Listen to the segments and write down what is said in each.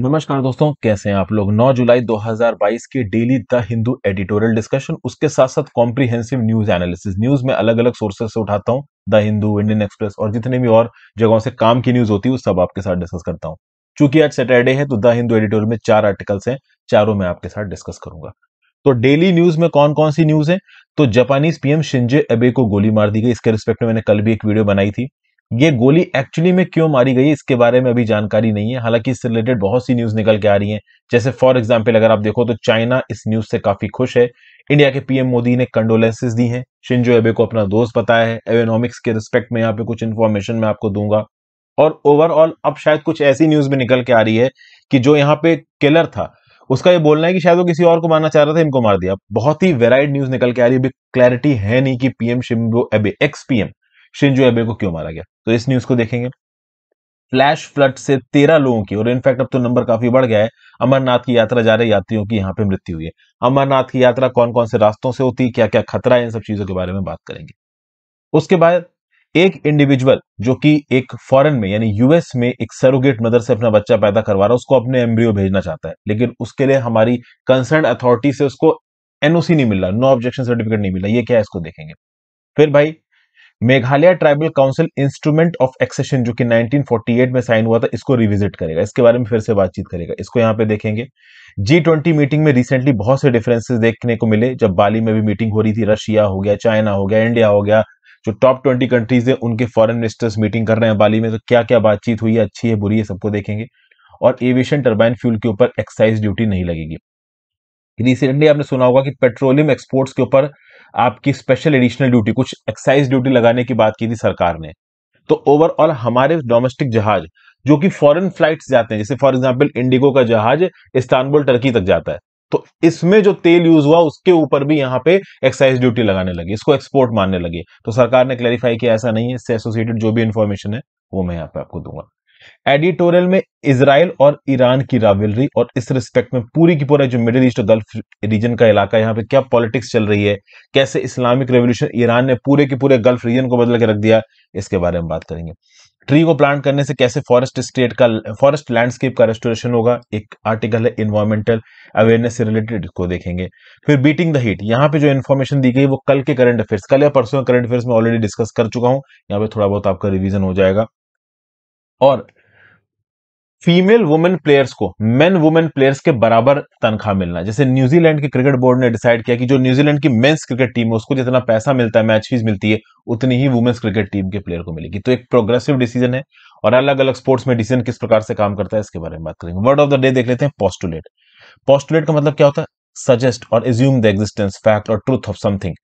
नमस्कार दोस्तों कैसे हैं आप लोग 9 जुलाई 2022 की daily the Hindu editorial discussion उसके साथ साथ कॉम्प्रिहेंसिव न्यूज एनालिसिस न्यूज में अलग अलग सोर्सेस से उठाता हूं द हिंदू इंडियन एक्सप्रेस और जितने भी और जगहों से काम की न्यूज होती है वो सब आपके साथ डिस्कस करता हूं चूंकि आज सैटरडे है तो द हिंदू एडिटोरियल में चार आर्टिकल्स हैं चारों में आपके साथ डिस्कस करूंगा तो डेली न्यूज में कौन कौन सी न्यूज है तो जापानीज पीएम शिंजे अबे को गोली मार दी गई इसके रिस्पेक्ट में मैंने कल भी एक वीडियो बनाई थी ये गोली एक्चुअली में क्यों मारी गई इसके बारे में अभी जानकारी नहीं है हालांकि इससे रिलेटेड बहुत सी न्यूज निकल के आ रही हैं जैसे फॉर एग्जाम्पल अगर आप देखो तो चाइना इस न्यूज से काफी खुश है इंडिया के पीएम मोदी ने कंडोलेंसेज दी हैं शिंजो एबे को अपना दोस्त बताया है एवेनॉमिक्स के रिस्पेक्ट में यहाँ पे कुछ इन्फॉर्मेशन मैं आपको दूंगा और ओवरऑल अब शायद कुछ ऐसी न्यूज भी निकल के आ रही है कि जो यहाँ पे किलर था उसका ये बोलना है कि शायद वो किसी और को मारना चाह रहा था इनको मार दिया बहुत ही वेराइड न्यूज निकल के आ रही है अभी क्लैरिटी है नहीं कि PM Shinzo Abe ex PM Shinzo Abe को क्यों मारा गया तो इस न्यूज को देखेंगे फ्लैश फ्लड से तेरह लोगों की और इनफैक्ट अब तो नंबर काफी बढ़ गया है अमरनाथ की यात्रा जा रहे यात्रियों की यहाँ पे मृत्यु हुई है अमरनाथ की यात्रा कौन कौन से रास्तों से होती क्या क्या खतरा है इन सब चीजों के बारे में बात करेंगे उसके बाद एक इंडिविजुअल जो कि एक फॉरेन में यानी यूएस में एक सरोगेट मदर से अपना बच्चा पैदा करवा रहा है उसको अपने एम्ब्रियो भेजना चाहता है लेकिन उसके लिए हमारी कंसर्न अथॉरिटी से उसको एनओसी नहीं मिल रहा नो ऑब्जेक्शन सर्टिफिकेट नहीं मिला ये क्या है इसको देखेंगे फिर भाई Meghalaya tribal council instrument of accession जो कि 1948 में साइन हुआ था इसको रिविजिट करेगा इसके बारे में फिर से बातचीत करेगा इसको यहाँ पे देखेंगे जी ट्वेंटी मीटिंग में रिसेंटली बहुत से डिफरेंसेस देखने को मिले जब बाली में भी मीटिंग हो रही थी रशिया हो गया चाइना हो गया इंडिया हो गया जो टॉप ट्वेंटी कंट्रीज है उनके फॉरन मिनिस्टर्स मीटिंग कर रहे हैं बाली में तो क्या क्या बातचीत हुई है अच्छी है बुरी है सबको देखेंगे और एविएशन टर्बाइन फ्यूल के ऊपर एक्साइज ड्यूटी नहीं लगेगी रिसेंटली आपने सुना होगा कि पेट्रोलियम एक्सपोर्ट्स के ऊपर आपकी स्पेशल एडिशनल ड्यूटी कुछ एक्साइज ड्यूटी लगाने की बात की थी सरकार ने तो ओवरऑल हमारे डोमेस्टिक जहाज जो कि फॉरेन फ्लाइट्स जाते हैं जैसे फॉर एग्जांपल इंडिगो का जहाज इस्तानबुल टर्की तक जाता है तो इसमें जो तेल यूज हुआ उसके ऊपर भी यहाँ पे एक्साइज ड्यूटी लगाने लगी इसको एक्सपोर्ट मानने लगे तो सरकार ने क्लैरिफाई किया ऐसा नहीं है इससे एसोसिएटेड जो भी इन्फॉर्मेशन है वो मैं यहाँ पे आपको दूंगा एडिटोरियल में इसराइल और ईरान की रावलरी और इस रिस्पेक्ट में पूरी की पूरा जो मिडिल ईस्ट और गल्फ रीजन का इलाका यहाँ पे क्या पॉलिटिक्स चल रही है कैसे इस्लामिक रेवोल्यूशन ईरान ने पूरे के पूरे गल्फ रीजन को बदल के रख दिया इसके बारे में बात करेंगे ट्री को प्लांट करने से कैसे फॉरेस्ट स्टेट का फॉरेस्ट लैंडस्केप का रेस्टोरेशन होगा एक आर्टिकल है इन्वायरमेंटल अवेयरनेस से रिलेटेड को देखेंगे फिर बीटिंग द हीट यहाँ पे जो इन्फॉर्मेशन दी गई वो कल के करंट अफेयर्स कल या परसों करंट अफेयर्स में ऑलरेडी डिस्कस कर चुका हूँ यहाँ पे थोड़ा बहुत आपका रिविजन हो जाएगा और फीमेल वुमेन प्लेयर्स को मेन वुमेन प्लेयर्स के बराबर तनख्वाह मिलना जैसे न्यूजीलैंड के क्रिकेट बोर्ड ने डिसाइड किया कि जो न्यूजीलैंड की मेन्स क्रिकेट टीम है उसको जितना पैसा मिलता है मैच फीस मिलती है उतनी ही वुमेन्स क्रिकेट टीम के प्लेयर को मिलेगी तो एक प्रोग्रेसिव डिसीजन है और अलग अलग स्पोर्ट्स में डिसीजन किस प्रकार से काम करता है इसके बारे में बात करेंगे वर्ड ऑफ द डे देख लेते हैं पॉस्टुलेट पॉस्टुलेट का मतलब क्या होता है सजेस्ट और एज्यूम द एग्जिस्टेंस फैक्ट और truth of something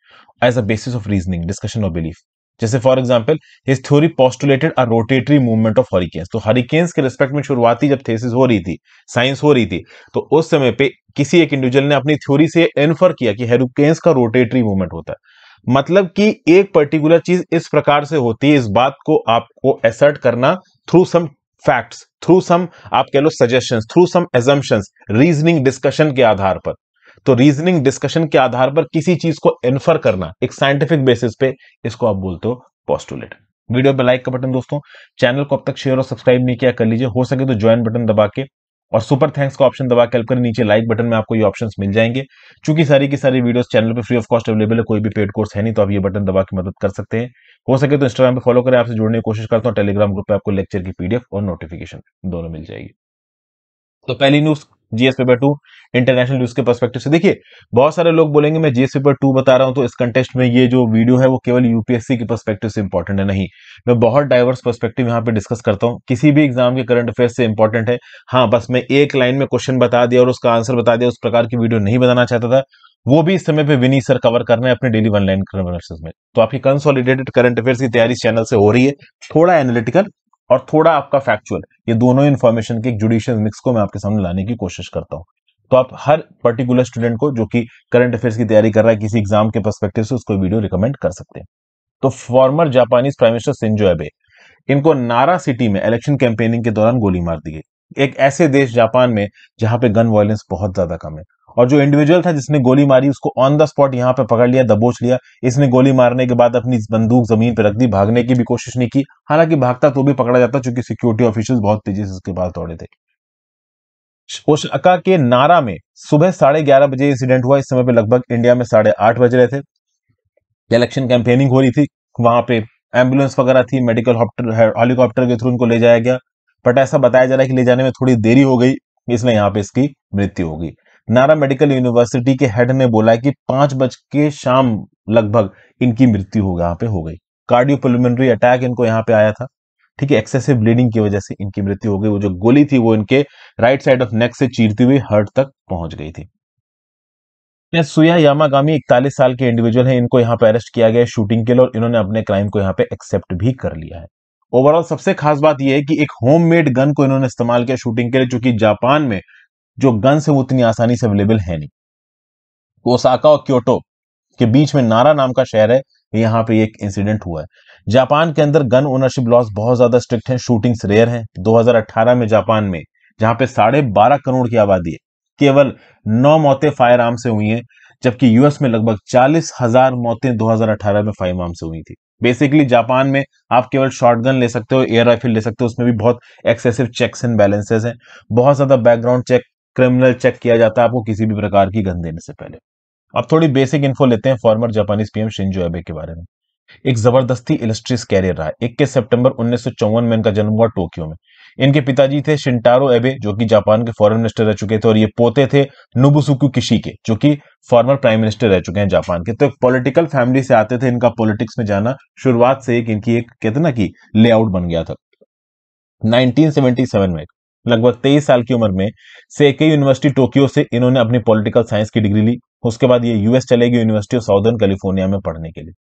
as a basis of reasoning discussion of belief जैसे for example his theory postulated a rotatory movement of hurricanes तो हरिकेन्स के रिस्पेक्ट में शुरुआती जब थेसिस हो रही थी साइंस हो रही थी तो उस समय पे किसी एक इंडिविजुअल ने अपनी थ्योरी से इन्फर किया कि हेरुकेन्स का रोटेटरी मूवमेंट होता है मतलब कि एक पर्टिकुलर चीज इस प्रकार से होती है इस बात को आपको एसर्ट करना through some facts through some आप कह लो suggestion through some assumptions reasoning discussion के आधार पर तो रीजनिंग डिस्कशन के आधार पर किसी चीज को इन्फर करना एक साइंटिफिक बेसिस पे इसको आप बोलते हो पॉस्टुलेट वीडियो पे लाइक का बटन दोस्तों चैनल को अब तक शेयर और सब्सक्राइब नहीं किया कर लीजिए हो सके तो ज्वाइन बटन दबा के और सुपर थैंक्स का ऑप्शन दबा के हेल्प करें नीचे लाइक बटन में आपको ये ऑप्शंस मिल जाएंगे चूंकि सारी की सारी वीडियोस चैनल पे फ्री ऑफ कॉस्ट अवेलेबल है कोई भी पेड कोर्स है नहीं तो आप ये बटन दबा के मदद कर सकते हैं हो सके तो इंस्टाग्राम पे फॉलो करें आपसे जुड़ने की कोशिश करता हूँ टेलीग्राम ग्रुप पर आपको लेक्चर की पीडीएफ और नोटिफिकेशन दोनों मिल जाएगी तो पहली news GS paper two international news के परस्पेक्टिव से देखिए बहुत सारे लोग बोलेंगे मैं जीएस पेपर टू बता रहा हूं तो इस कंटेस्ट में ये जो वीडियो है वो केवल यूपीएससी के परस्पेक्टिव से इंपॉर्टेंट है नहीं मैं बहुत डाइवर्स परस्पेक्टिव यहाँ पे डिस्कस करता हूँ किसी भी एग्जाम के करंट अफेयर से इंपॉर्टेंट है हाँ बस मैं एक लाइन में क्वेश्चन बता दिया और उसका आंसर बता दिया उस प्रकार की वीडियो नहीं बनाना चाहता था वो भी इस समय पे विनी सर कवर करना है अपने डेली वन लाइन में तो आपकी कंसोलिडेटेड करंट अफेयर्स की तैयारी चैनल से हो रही है थोड़ा एनालिटिकल और थोड़ा आपका फैक्चुअल ये दोनों इन्फॉर्मेशन के एक जुडिशियल मिक्स को मैं आपके सामने लाने की कोशिश करता हूँ तो आप हर पर्टिकुलर स्टूडेंट को जो कि करंट अफेयर्स की तैयारी कर रहा है किसी एग्जाम के परस्पेक्टिव से उसको वीडियो रिकमेंड कर सकते हैं तो former Japanese prime minister Shinzo Abe इनको नारा सिटी में इलेक्शन कैंपेनिंग के दौरान गोली मार दी गई एक ऐसे देश जापान में जहां पे गन वायलेंस बहुत ज्यादा कम है और जो इंडिविजुअल था जिसने गोली मारी उसको ऑन द स्पॉट यहाँ पे पकड़ लिया दबोच लिया इसने गोली मारने के बाद अपनी बंदूक जमीन पर रख दी भागने की भी कोशिश नहीं की हालांकि भागता तो भी पकड़ा जाता चूंकि सिक्योरिटी ऑफिसर्स बहुत तेजी से उसके पास दौड़े थे ओशाका के नारा में सुबह साढ़े ग्यारह बजे इंसिडेंट हुआ इस समय पे लगभग इंडिया में साढ़े आठ बज रहे थे इलेक्शन कैंपेनिंग हो रही थी वहां पे एम्बुलेंस वगैरह थी मेडिकल हेलीकॉप्टर के थ्रू उनको ले जाया गया बट ऐसा बताया जा रहा है कि ले जाने में थोड़ी देरी हो गई इसलिए यहाँ पे इसकी मृत्यु हो गई नारा मेडिकल यूनिवर्सिटी के हेड ने बोला कि पांच बज के शाम लगभग इनकी मृत्यु हो यहाँ पे हो गई कार्डियोपुलमनरी अटैक इनको यहाँ पे आया था ठीक है एक्सेसिव ब्लीडिंग की वजह से इनकी मृत्यु हो गई वो जो गोली थी वो इनके राइट साइड ऑफ नेक से चीरती हुई हर्ट तक पहुंच गई थी सुया यामागामी इकतालीस साल के इंडिविजुअल हैं इनको यहाँ पे अरेस्ट किया गया शूटिंग के लिए और इन्होंने अपने क्राइम को यहाँ पे एक्सेप्ट भी कर लिया है ओवरऑल सबसे खास बात यह है कि एक होममेड गन को इन्होंने इस्तेमाल किया शूटिंग के लिए चूंकि जापान में जो गन्स है वो उतनी आसानी से अवेलेबल है नहीं ओसाका और क्योटो के बीच में नारा नाम का शहर है यहां पे एक इंसिडेंट हुआ है जापान के अंदर गन ओनरशिप लॉस बहुत ज्यादा स्ट्रिक्ट है शूटिंग्स रेयर हैं 2018 में जापान में जहां पे साढ़े बारह करोड़ की आबादी है केवल नौ मौतें फायर आर्म से हुई हैं जबकि यूएस में लगभग चालीस हजार मौतें 2018 में फायर आर्म से हुई थी बेसिकली जापान में आप केवल शॉटगन ले सकते हो एयर राइफल ले सकते हो उसमें भी बहुत एक्सेसिव चेक्स एंड बैलेंसेस हैं बहुत ज्यादा बैकग्राउंड चेक क्रिमिनल चेक किया जाता है आपको किसी भी प्रकार की गन देने से पहले अब थोड़ी बेसिक इन्फो लेते हैं फॉर्मर जापानीज पीएम शिंजो एबे के बारे में एक जबरदस्ती इलस्ट्रियस कैरियर रहा इक्कीस सितंबर उन्नीस में इनका जन्म हुआ टोक्यो में इनके पिताजी थे शिंटारो एबे जो कि जापान के फॉरेन मिनिस्टर रह चुके थे और ये पोते थे नोबुसुकु किशी के जो कि फॉर्मर प्राइम मिनिस्टर रह चुके हैं जापान के तो एक पॉलिटिकल फैमिली से आते थे इनका पॉलिटिक्स में जाना शुरुआत से एक इनकी एक कहते ना कि लेआउट बन गया था 1977 में लगभग तेईस साल की उम्र में सेके यूनिवर्सिटी टोक्यो से इन्होंने अपनी पॉलिटिकल साइंस की डिग्री ली उसके बाद ये यूएस चले गए यूनिवर्सिटी ऑफ साउदर्न कैलिफोर्निया में पढ़ने के लिए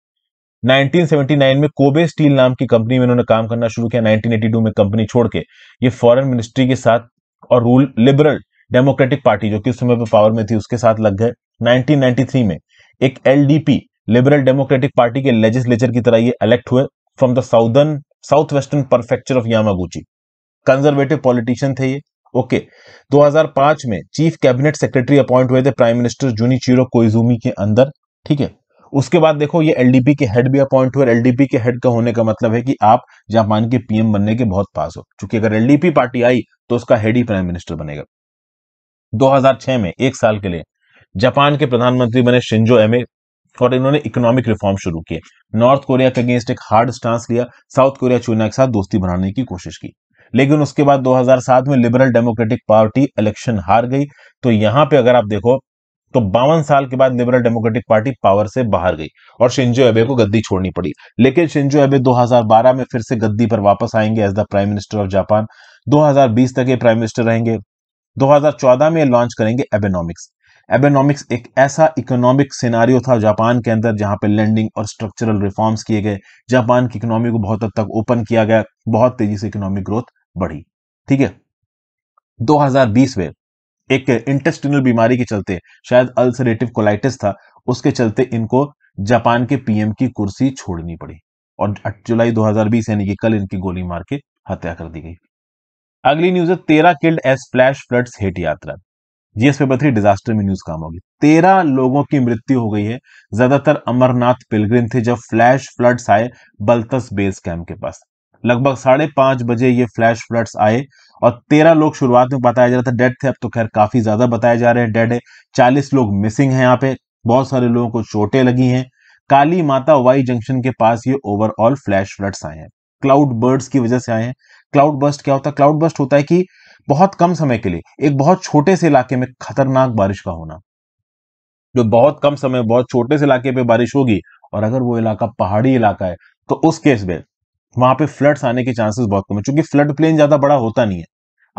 1979 में कोबे स्टील नाम की कंपनी में इन्होंने काम करना शुरू किया 1982 में कंपनी छोड़ के ये फॉरन मिनिस्ट्री के साथ और रूल लिबरल डेमोक्रेटिक पार्टी जो कि उस समय पर पावर में थी उसके साथ लग गए नाइनटीन में एक एल लिबरल डेमोक्रेटिक पार्टी के लेजिस्लेचर की तरह ये इलेक्ट हुए from the southern south western prefecture of Yamaguchi conservative politician थे ये ओके okay. 2005 में चीफ कैबिनेट सेक्रेटरी अपॉइंट हुए थे प्राइम मिनिस्टर चीरो कोइजुमी के अंदर ठीक है उसके बाद देखो ये एलडीपी के हेड भी अपॉइंट हुए एलडीपी के हेड का होने का मतलब है कि आप जापान के पीएम बनने के बहुत पास हो चूंकि अगर एलडीपी पार्टी आई तो उसका हेड ही प्राइम मिनिस्टर बनेगा 2006 में एक साल के लिए जापान के प्रधानमंत्री बने शिंजो एमे और इन्होंने इकोनॉमिक रिफॉर्म शुरू किए नॉर्थ कोरिया के अगेंस्ट एक हार्ड स्टांस लिया साउथ कोरिया चीना के साथ दोस्ती बनाने की कोशिश की लेकिन उसके बाद 2007 में लिबरल डेमोक्रेटिक पार्टी इलेक्शन हार गई तो यहां पे अगर आप देखो तो बावन साल के बाद लिबरल डेमोक्रेटिक पार्टी पावर से बाहर गई और शिंजो एबे को गद्दी छोड़नी पड़ी लेकिन शिंजो एबे 2012 में फिर से गद्दी पर वापस आएंगे as the prime minister of Japan 2020 तक ये प्राइम मिनिस्टर रहेंगे 2014 में लॉन्च करेंगे एबेनॉमिक्स एबेनॉमिक्स एक ऐसा इकोनॉमिक सिनारियो था जापान के अंदर जहां पे लैंडिंग और स्ट्रक्चरल रिफॉर्म्स किए गए जापान की इकोनॉमी को बहुत हद तक ओपन किया गया बहुत तेजी से इकोनॉमिक ग्रोथ बढ़ी ठीक है 2020 में एक इंटेस्टिनल बीमारी के चलते शायद अल्सरेटिव कोलाइटिस था उसके चलते इनको जापान के पीएम की कुर्सी छोड़नी पड़ी और जुलाई 2020 यानी कि कल इनकी गोली मार के हत्या कर दी गई अगली न्यूज है तेरह killed as flash floods hit Yatra GS paper three disaster में न्यूज काम होगी तेरह लोगों की मृत्यु हो गई है ज्यादातर अमरनाथ पिलग्रिम थे जब फ्लैश फ्लड्स आए बल्तस बेस कैंप के पास लगभग साढ़े पांच बजे ये फ्लैश फ्लड्स आए और तेरह लोग शुरुआत में बताया जा रहा था डेड थे अब तो खैर काफी ज्यादा बताए जा रहे हैं डेड है चालीस लोग मिसिंग है यहाँ पे बहुत सारे लोगों को चोटें लगी हैं काली माता वाई जंक्शन के पास ये ओवरऑल फ्लैश फ्लड्स आए हैं क्लाउड बर्ड्स की वजह से आए हैं क्लाउड बस्ट क्या होता है क्लाउड बस्ट होता है कि बहुत कम समय के लिए एक बहुत छोटे से इलाके में खतरनाक बारिश का होना जो बहुत कम समय बहुत छोटे से इलाके पे बारिश होगी और अगर वो इलाका पहाड़ी इलाका है तो उस केस में वहां पे फ्लड्स आने के चांसेस बहुत कम है चूंकि फ्लड प्लेन ज्यादा बड़ा होता नहीं है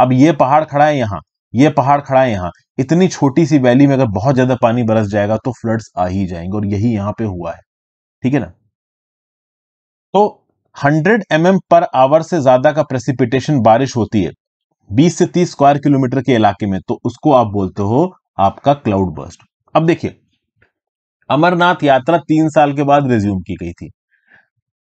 अब ये पहाड़ खड़ा है यहाँ ये पहाड़ खड़ा है यहाँ इतनी छोटी सी वैली में अगर बहुत ज्यादा पानी बरस जाएगा तो फ्लड्स आ ही जाएंगे और यही यहाँ पे हुआ है ठीक है ना तो 100 एम mm पर आवर से ज्यादा का प्रेसिपिटेशन बारिश होती है 20 से 30 स्क्वायर किलोमीटर के इलाके में तो उसको आप बोलते हो आपका क्लाउड बर्स्ट अब देखिए अमरनाथ यात्रा तीन साल के बाद रिज्यूम की गई थी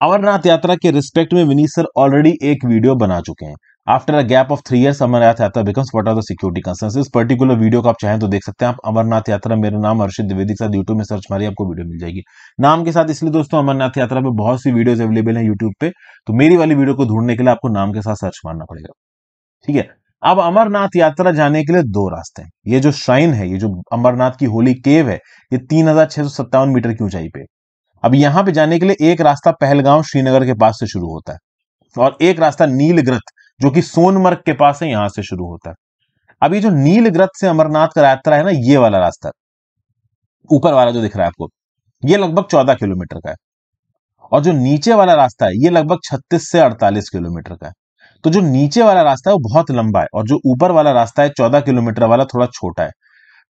अमरनाथ यात्रा के रिस्पेक्ट में विनीत सर ऑलरेडी एक वीडियो बना चुके हैं after a gap of three year Amarnath Yatra becomes what are the security concern इस पर्टिकुलर वीडियो को आप चाहें तो देख सकते हैं आप अमरनाथ यात्रा मेरे नाम हर्षित द्विवेदी के साथ यूट्यूब में सर्च मारिए आपको वीडियो मिल जाएगी नाम के साथ इसलिए दोस्तों अमरनाथ यात्रा में बहुत सी वीडियोज अवेलेबल है यूट्यूब पे तो मेरी वाली वीडियो को ढूंढने के लिए आपको नाम के साथ सर्च मारना पड़ेगा ठीक है अब अमरनाथ यात्रा जाने के लिए दो रास्ते हैं ये जो श्राइन है ये जो अमरनाथ की होली केव है ये तीन मीटर की ऊंचाई पे अब यहां पे जाने के लिए एक रास्ता पहलगांव श्रीनगर के पास से शुरू होता है और एक रास्ता नीलग्रत जो कि सोनमर्ग के पास है यहां से शुरू होता है अब ये जो नीलग्रत से अमरनाथ का यात्रा है ना ये वाला रास्ता ऊपर वाला जो दिख रहा है आपको ये लगभग चौदह किलोमीटर का है और जो नीचे वाला रास्ता है ये लगभग छत्तीस से अड़तालीस किलोमीटर का है तो जो नीचे वाला रास्ता है वो बहुत लंबा है और जो ऊपर वाला रास्ता है चौदह किलोमीटर वाला थोड़ा छोटा है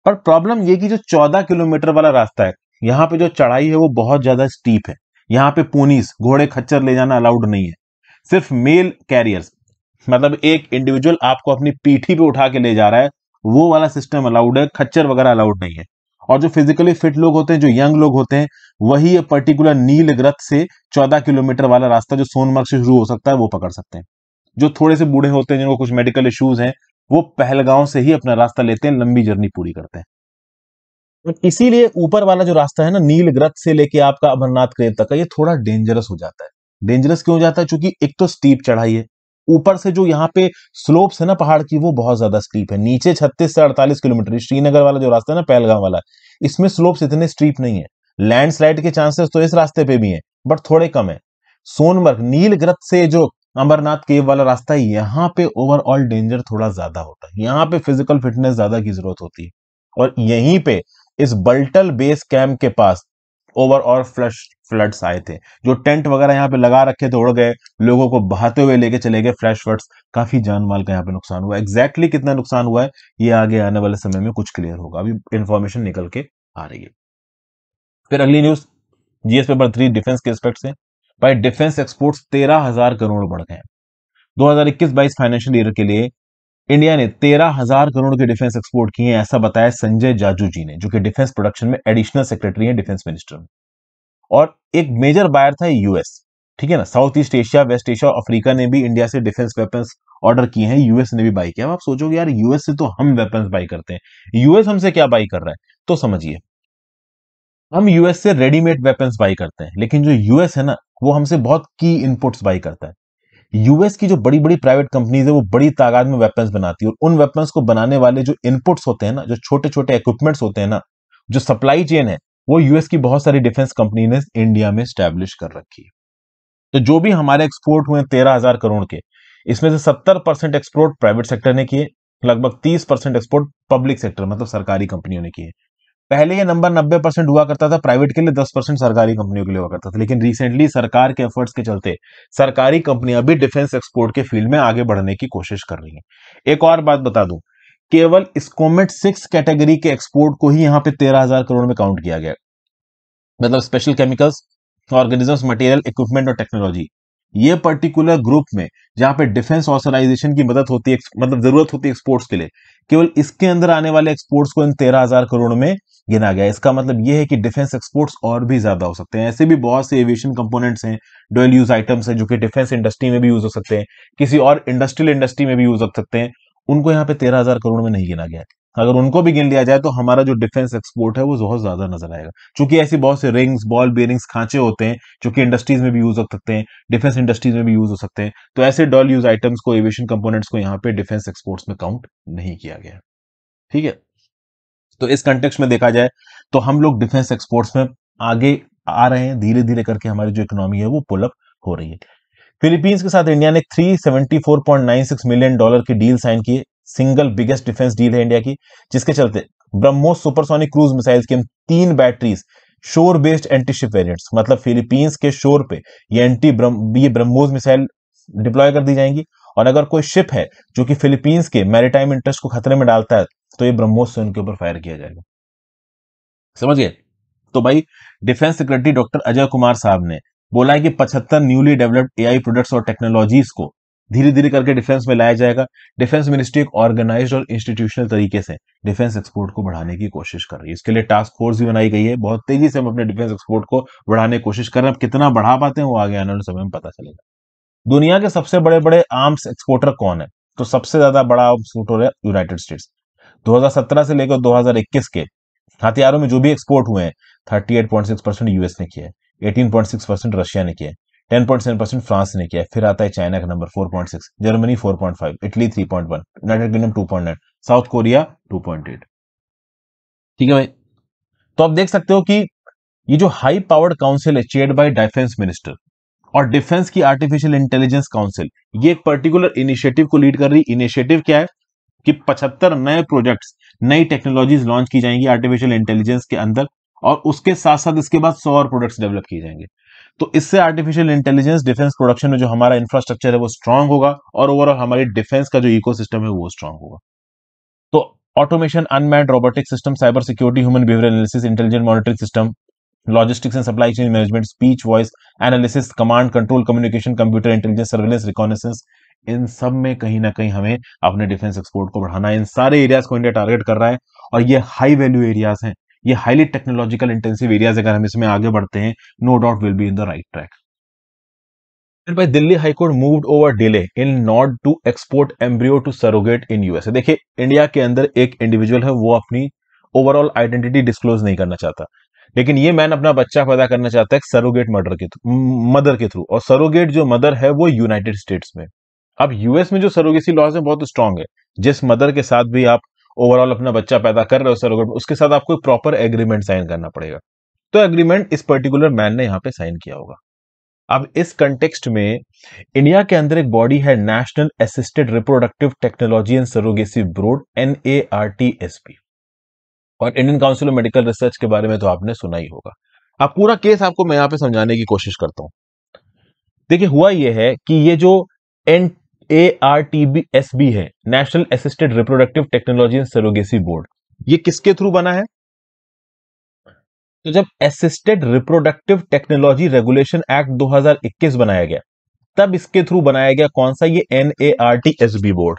पर प्रॉब्लम ये कि जो चौदह किलोमीटर वाला रास्ता है यहाँ पे जो चढ़ाई है वो बहुत ज्यादा स्टीप है यहाँ पे पोनीस घोड़े खच्चर ले जाना अलाउड नहीं है सिर्फ मेल कैरियर्स मतलब एक इंडिविजुअल आपको अपनी पीठी पे उठा के ले जा रहा है वो वाला सिस्टम अलाउड है खच्चर वगैरह अलाउड नहीं है और जो फिजिकली फिट लोग होते हैं जो यंग लोग होते हैं वही ये पर्टिकुलर नील ग्रथ से 14 किलोमीटर वाला रास्ता जो सोनमार्ग से शुरू हो सकता है वो पकड़ सकते हैं जो थोड़े से बूढ़े होते हैं जिनको कुछ मेडिकल इश्यूज हैं वो पहलगांव से ही अपना रास्ता लेते हैं लंबी जर्नी पूरी करते हैं तो इसीलिए ऊपर वाला जो रास्ता है ना नीलग्रत से लेके आपका अमरनाथ क्रेव तक का ये थोड़ा डेंजरस हो जाता है डेंजरस क्यों हो जाता है क्योंकि एक तो स्टीप चढ़ाई है ऊपर से जो यहाँ पे स्लोप्स है ना पहाड़ की वो बहुत ज्यादा स्टीप है नीचे छत्तीस से अड़तालीस किलोमीटर श्रीनगर वाला जो रास्ता है ना पहलगाम वाला इसमें स्लोप्स इतने स्टीप नहीं है लैंडस्लाइड के चांसेस तो इस रास्ते पे भी है बट थोड़े कम है सोनमर्ग नीलग्रत से जो अमरनाथ केव वाला रास्ता है यहाँ पे ओवरऑल डेंजर थोड़ा ज्यादा होता है यहाँ पे फिजिकल फिटनेस ज्यादा की जरूरत होती है और यहीं पे इस बल्टल बेस कैंप के पास ओवरऑल फ्लश फ्लड्स आए थे जो टेंट वगैरह यहाँ पे लगा रखे थे उड़ गए लोगों को बहाते हुए लेके चले गए फ्लैश फ्लड्स काफी जान माल का यहाँ पे नुकसान हुआ एग्जैक्टली exactly कितना नुकसान हुआ है ये आगे आने वाले समय में कुछ क्लियर होगा अभी इन्फॉर्मेशन निकल के आ रही है फिर अगली news GS paper three defence के एस्पेक्ट से भाई डिफेंस एक्सपोर्ट्स तेरह हजार करोड़ बढ़ गए 2021-22 फाइनेंशियल ईयर के लिए इंडिया ने तेरह हजार करोड़ के डिफेंस एक्सपोर्ट किए हैं ऐसा बताया संजय जाजू जी ने जो कि डिफेंस प्रोडक्शन में एडिशनल सेक्रेटरी हैं डिफेंस मिनिस्टर में और एक मेजर बायर था यूएस ठीक है ना south east Asia west Asia और अफ्रीका ने भी इंडिया से डिफेंस वेपन्स ऑर्डर किए हैं यूएस ने भी बाई किया आप सोचोगे यार यूएस से तो हम वेपन्स बाई करते हैं यूएस हमसे क्या बाई कर रहा है तो समझिए हम यूएस से रेडीमेड वेपन्स बाई करते हैं लेकिन जो यूएस है ना वो हमसे बहुत की इनपुट्स बाई करता है यूएस की जो बड़ी बड़ी प्राइवेट कंपनीज है वो बड़ी तादाद में वेपन्स बनाती है और उन वेपन्स को बनाने वाले जो इनपुट्स होते हैं ना जो छोटे छोटे इक्विपमेंट्स होते हैं ना जो सप्लाई चेन है वो यूएस की बहुत सारी डिफेंस कंपनी ने इंडिया में स्टैब्लिश कर रखी है तो जो भी हमारे एक्सपोर्ट हुए तेरह हजार करोड़ के इसमें से सत्तर परसेंट एक्सपोर्ट प्राइवेट सेक्टर ने किए लगभग तीस परसेंट एक्सपोर्ट पब्लिक सेक्टर मतलब सरकारी कंपनियों ने किए पहले ये नंबर 90 परसेंट हुआ करता था प्राइवेट के लिए 10 परसेंट सरकारी कंपनियों के लिए हुआ करता था लेकिन रिसेंटली सरकार के एफर्ट्स के चलते सरकारी कंपनियां भी डिफेंस एक्सपोर्ट के फील्ड में आगे बढ़ने की कोशिश कर रही हैं एक और बात बता दूं केवल स्कोमेट सिक्स कैटेगरी के एक्सपोर्ट को ही यहाँ पे तेरह हजार करोड़ में काउंट किया गया मतलब special chemicals organisms material equipment और टेक्नोलॉजी ये पर्टिकुलर ग्रुप में जहां पे डिफेंस ऑर्गेनाइजेशन की मदद होती है मतलब जरूरत होती है एक्सपोर्ट्स के लिए केवल इसके अंदर आने वाले एक्सपोर्ट्स को इन तेरह हजार करोड़ में गिना गया इसका मतलब यह है कि डिफेंस एक्सपोर्ट्स और भी ज्यादा हो सकते हैं ऐसे भी बहुत से एविएशन कंपोनेंट्स हैं डोयल यूज आइटम्स हैं जो कि डिफेंस इंडस्ट्री में भी यूज हो सकते हैं किसी और इंडस्ट्रियल इंडस्ट्री में भी यूज हो सकते हैं उनको यहाँ पे तेरह हजार करोड़ में नहीं गिना गया अगर उनको भी गिन लिया जाए तो हमारा जो डिफेंस एक्सपोर्ट है वो बहुत ज्यादा नजर आएगा क्योंकि ऐसी बहुत से रिंग्स बॉल बेरिंग्स खांचे होते हैं जो कि इंडस्ट्रीज में भी यूज हो सकते हैं डिफेंस इंडस्ट्रीज में भी यूज हो सकते हैं तो ऐसे डॉल यूज आइटम्स को एविएशन कंपोनेंट्स को यहाँ पे डिफेंस एक्सपोर्ट्स में काउंट नहीं किया गया ठीक है तो इस कंटेक्स में देखा जाए तो हम लोग डिफेंस एक्सपोर्ट्स में आगे आ रहे हैं धीरे धीरे करके हमारी जो इकोनॉमी है वो पुलअप हो रही है फिलीपींस के साथ इंडिया ने 374.96 मिलियन डॉलर की डील साइन की सिंगल बिगेस्ट डिफेंस डील है इंडिया की जिसके चलते ब्रह्मोस सुपरसोनिक क्रूज मिसाइल्स की तीन batteries shore based antiship variant मतलब फिलीपींस के शोर पे ये एंटी ये ब्रह्मोस मिसाइल डिप्लॉय कर दी जाएंगी और अगर कोई शिप है जो कि फिलीपींस के मैरिटाइम इंटरेस्ट को खतरे में डालता है तो ये ब्रह्मोस से उनके ऊपर फायर किया जाएगा समझ गए तो भाई defence secretary doctor Ajay Kumar साहब ने बोला है कि 75 न्यूली डेवलप्ड एआई प्रोडक्ट्स और टेक्नोलॉजीज को धीरे धीरे करके डिफेंस में लाया जाएगा डिफेंस मिनिस्ट्री एक ऑर्गेनाइज और इंस्टीट्यूशनल तरीके से डिफेंस एक्सपोर्ट को बढ़ाने की कोशिश कर रही है इसके लिए टास्क फोर्स भी बनाई गई है बहुत तेजी से हम अपने डिफेंस एक्सपोर्ट को बढ़ाने की कोशिश कर रहे हैं अब कितना बढ़ा पाते हैं वो आगे आने वाले समय में पता चलेगा दुनिया के सबसे बड़े बड़े आर्म्स एक्सपोर्टर कौन है तो सबसे ज्यादा बड़ा एक्सपोर्टर है यूनाइटेड स्टेट्स 2017 से लेकर 2021 के हथियारों में जो भी एक्सपोर्ट हुए हैं 38.6 परसेंट यूएस ने किया पॉइंट सिक्स परसेंट रशिया ने किया है 10.7 परसेंट फ्रांस ने किया फिर आता है चाइना का number 4.6 Germany 4.5 Italy 3.1 united kingdom nine south Korea eight ठीक है भाई तो आप देख सकते हो कि ये जो हाई पावर्ड काउंसिल है चेयर बाय डिफेंस मिनिस्टर और डिफेंस की आर्टिफिशियल इंटेलिजेंस काउंसिल ये एक पर्टिकुलर इनिशिएटिव को लीड कर रही इनिशिएटिव क्या है कि 75 नए प्रोजेक्ट्स नई टेक्नोलॉजीज लॉन्च की जाएंगी आर्टिफिशियल इंटेलिजेंस के अंदर और उसके साथ साथ इसके बाद सौ और प्रोडक्ट्स डेवलप किए जाएंगे तो इससे आर्टिफिशियल इंटेलिजेंस डिफेंस प्रोडक्शन में जो हमारा इंफ्रास्ट्रक्चर है वो स्ट्रांग होगा और ओवरऑल हमारी डिफेंस का जो इकोसिस्टम है वो स्ट्रांग होगा तो automation unmanned robotic system cyber security human behaviour analysis intelligent monitoring system logistics and supply chain management speech voice analysis command control communication computer intelligence surveillance reconnaissance इन सब में कहीं ना कहीं हमें अपने डिफेंस एक्सपोर्ट को बढ़ाना है इन सारे एरियाज को इंडिया टारगेट कर रहा है और ये हाई वैल्यू एरियाज हैं ये हाईली टेक्नोलॉजिकल इंटेंसिव एरियाज अगर हम इसमें आगे बढ़ते हैं no doubt will be in the right track फिर भाई Delhi high court moved over delay in not to export embryo to surrogate in USA देखिए इंडिया के अंदर एक इंडिविजुअल है वो अपनी ओवरऑल आइडेंटिटी डिस्क्लोज नहीं करना चाहता लेकिन ये मैन अपना बच्चा पैदा करना चाहता है सरोगेट मर्डर के थ्रू मदर के थ्रू और सरोगेट जो मदर है वो यूनाइटेड स्टेट्स में अब यूएस में जो सरोगेसी लॉज है बहुत स्ट्रांग है जिस मदर के साथ भी आप ओवरऑल अपना बच्चा पैदा कर रहे हो सरोग उसके साथ आपको प्रॉपर एग्रीमेंट साइन करना पड़ेगा तो एग्रीमेंट इस पर्टिकुलर मैन ने यहां पे साइन किया होगा अब इस कंटेक्स्ट में इंडिया के अंदर एक बॉडी है national assisted reproductive technology and surrogacy board N A R T S P और Indian council of medical research के बारे में तो आपने सुना ही होगा अब पूरा केस आपको मैं यहां पे समझाने की कोशिश करता हूं देखिए हुआ यह है कि ये जो N A R T B S B है national assisted reproductive technology and surrogacy board ये किसके थ्रू बना है तो जब assisted reproductive technology regulation act 2021 बनाया गया तब इसके थ्रू बनाया गया कौन सा ये N A R T S B board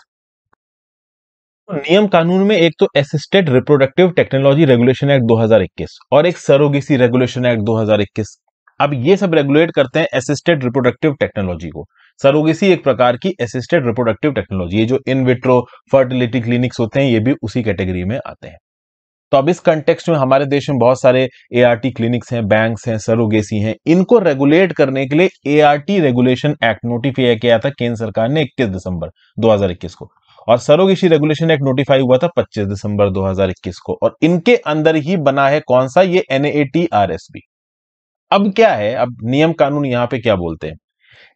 नियम कानून में एक तो assisted reproductive technology regulation act 2021 और एक सरोगेसी रेगुलेशन एक्ट 2021 अब ये सब रेगुलेट करते हैं असिस्टेड रिप्रोडक्टिव टेक्नोलॉजी को सरोगेसी एक प्रकार की असिस्टेड रिप्रोडक्टिव टेक्नोलॉजी ये जो इन विट्रो फर्टिलिटी क्लिनिक्स होते हैं ये भी उसी कैटेगरी में आते हैं तो अब इस कंटेक्स में हमारे देश में बहुत सारे एआरटी क्लिनिक्स हैं बैंक्स हैं सरोगेसी हैं इनको रेगुलेट करने के लिए एआरटी रेगुलेशन एक्ट नोटिफाई किया था केंद्र सरकार ने 21 दिसंबर 2021 को और सरोगेसी रेगुलेशन एक्ट नोटिफाई हुआ था 25 दिसंबर 2021 को और इनके अंदर ही बना है कौन सा ये एन अब क्या है अब नियम कानून यहाँ पे क्या बोलते हैं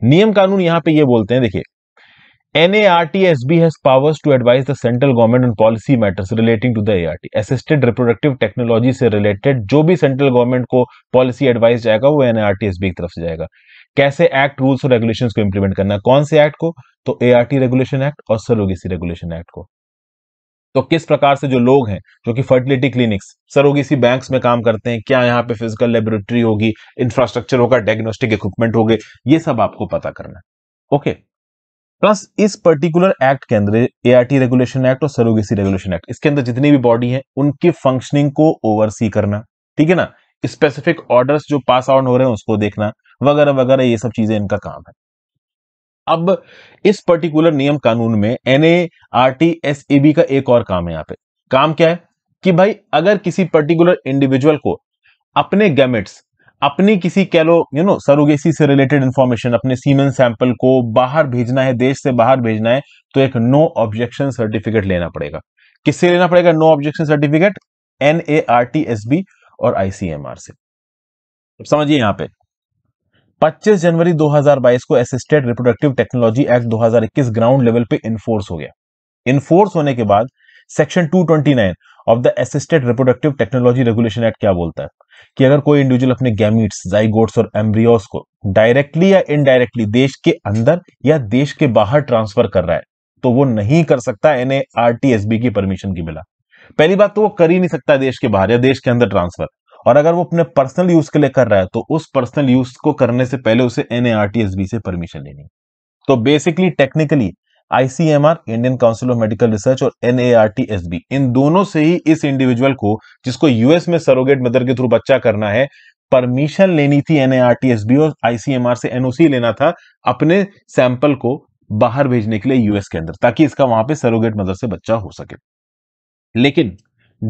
नियम कानून यहां पे ये बोलते हैं देखिए R T NARTSB has powers to advise the central government on policy matters relating to the ART assisted reproductive technology से रिलेटेड जो भी सेंट्रल गवर्नमेंट को पॉलिसी एडवाइस जाएगा वो टी एस बी की तरफ से जाएगा कैसे एक्ट रूल्स और रेगुलेशन को इंप्लीमेंट करना कौन से एक्ट को तो एआरटी रेगुलेशन एक्ट और सरोगेसी रेगुलेशन एक्ट को तो किस प्रकार से जो लोग हैं जो कि फर्टिलिटी क्लिनिक्स सर होगी इसी बैंक्स में काम करते हैं क्या यहाँ पे फिजिकल लेबोरेटरी होगी इंफ्रास्ट्रक्चर होगा डायग्नोस्टिक इक्विपमेंट होगे ये सब आपको पता करना है ओके प्लस इस पर्टिकुलर एक्ट के अंदर एआरटी रेगुलेशन एक्ट और सरोगेसी रेगुलेशन एक्ट इसके अंदर जितनी भी बॉडी है उनकी फंक्शनिंग को ओवरसी करना ठीक है ना स्पेसिफिक ऑर्डर्स जो पास आउट हो रहे हैं उसको देखना वगैरह वगैरह ये सब चीजें इनका काम है अब इस पर्टिकुलर नियम कानून में N A R T S का एक और काम है यहाँ पे काम क्या है कि भाई अगर किसी पर्टिकुलर इंडिविजुअल को अपने गैमेट्स अपनी किसी कह लो यू नो सरोगेसी से रिलेटेड इंफॉर्मेशन अपने सीमेन सैंपल को बाहर भेजना है देश से बाहर भेजना है तो एक नो ऑब्जेक्शन सर्टिफिकेट लेना पड़ेगा किससे लेना पड़ेगा no objection certificate N A R T S B और आईसीएमआर से समझिए यहां पे 25 जनवरी 2022 को assisted reproductive technology act 2021 ground level पे इन्फोर्स हो गया इन्फोर्स होने के बाद section 229 of the assisted reproductive technology regulation act क्या बोलता है कि अगर कोई इंडिविजुअल अपने गैमिट्स जाइगोट्स और एम्ब्रियोस को डायरेक्टली या इनडायरेक्टली देश के अंदर या देश के बाहर ट्रांसफर कर रहा है तो वो नहीं कर सकता एनए आरटीएसबी की परमिशन की मिला पहली बात तो वो कर ही नहीं सकता देश के बाहर या देश के अंदर ट्रांसफर और अगर वो अपने पर्सनल यूज के लिए कर रहा है तो उस पर्सनल यूज को करने से पहले उसे एन से परमिशन लेनी तो basically technically ICMR Indian council of medical research और एन इन दोनों से ही इस इंडिविजुअल को जिसको यूएस में सरोगेट मदर के थ्रू बच्चा करना है परमिशन लेनी थी एनएआरटीएसबी और आईसीएमआर से एनओसी लेना था अपने सैंपल को बाहर भेजने के लिए यूएस के अंदर ताकि इसका वहां पे सरोगेट मदर से बच्चा हो सके लेकिन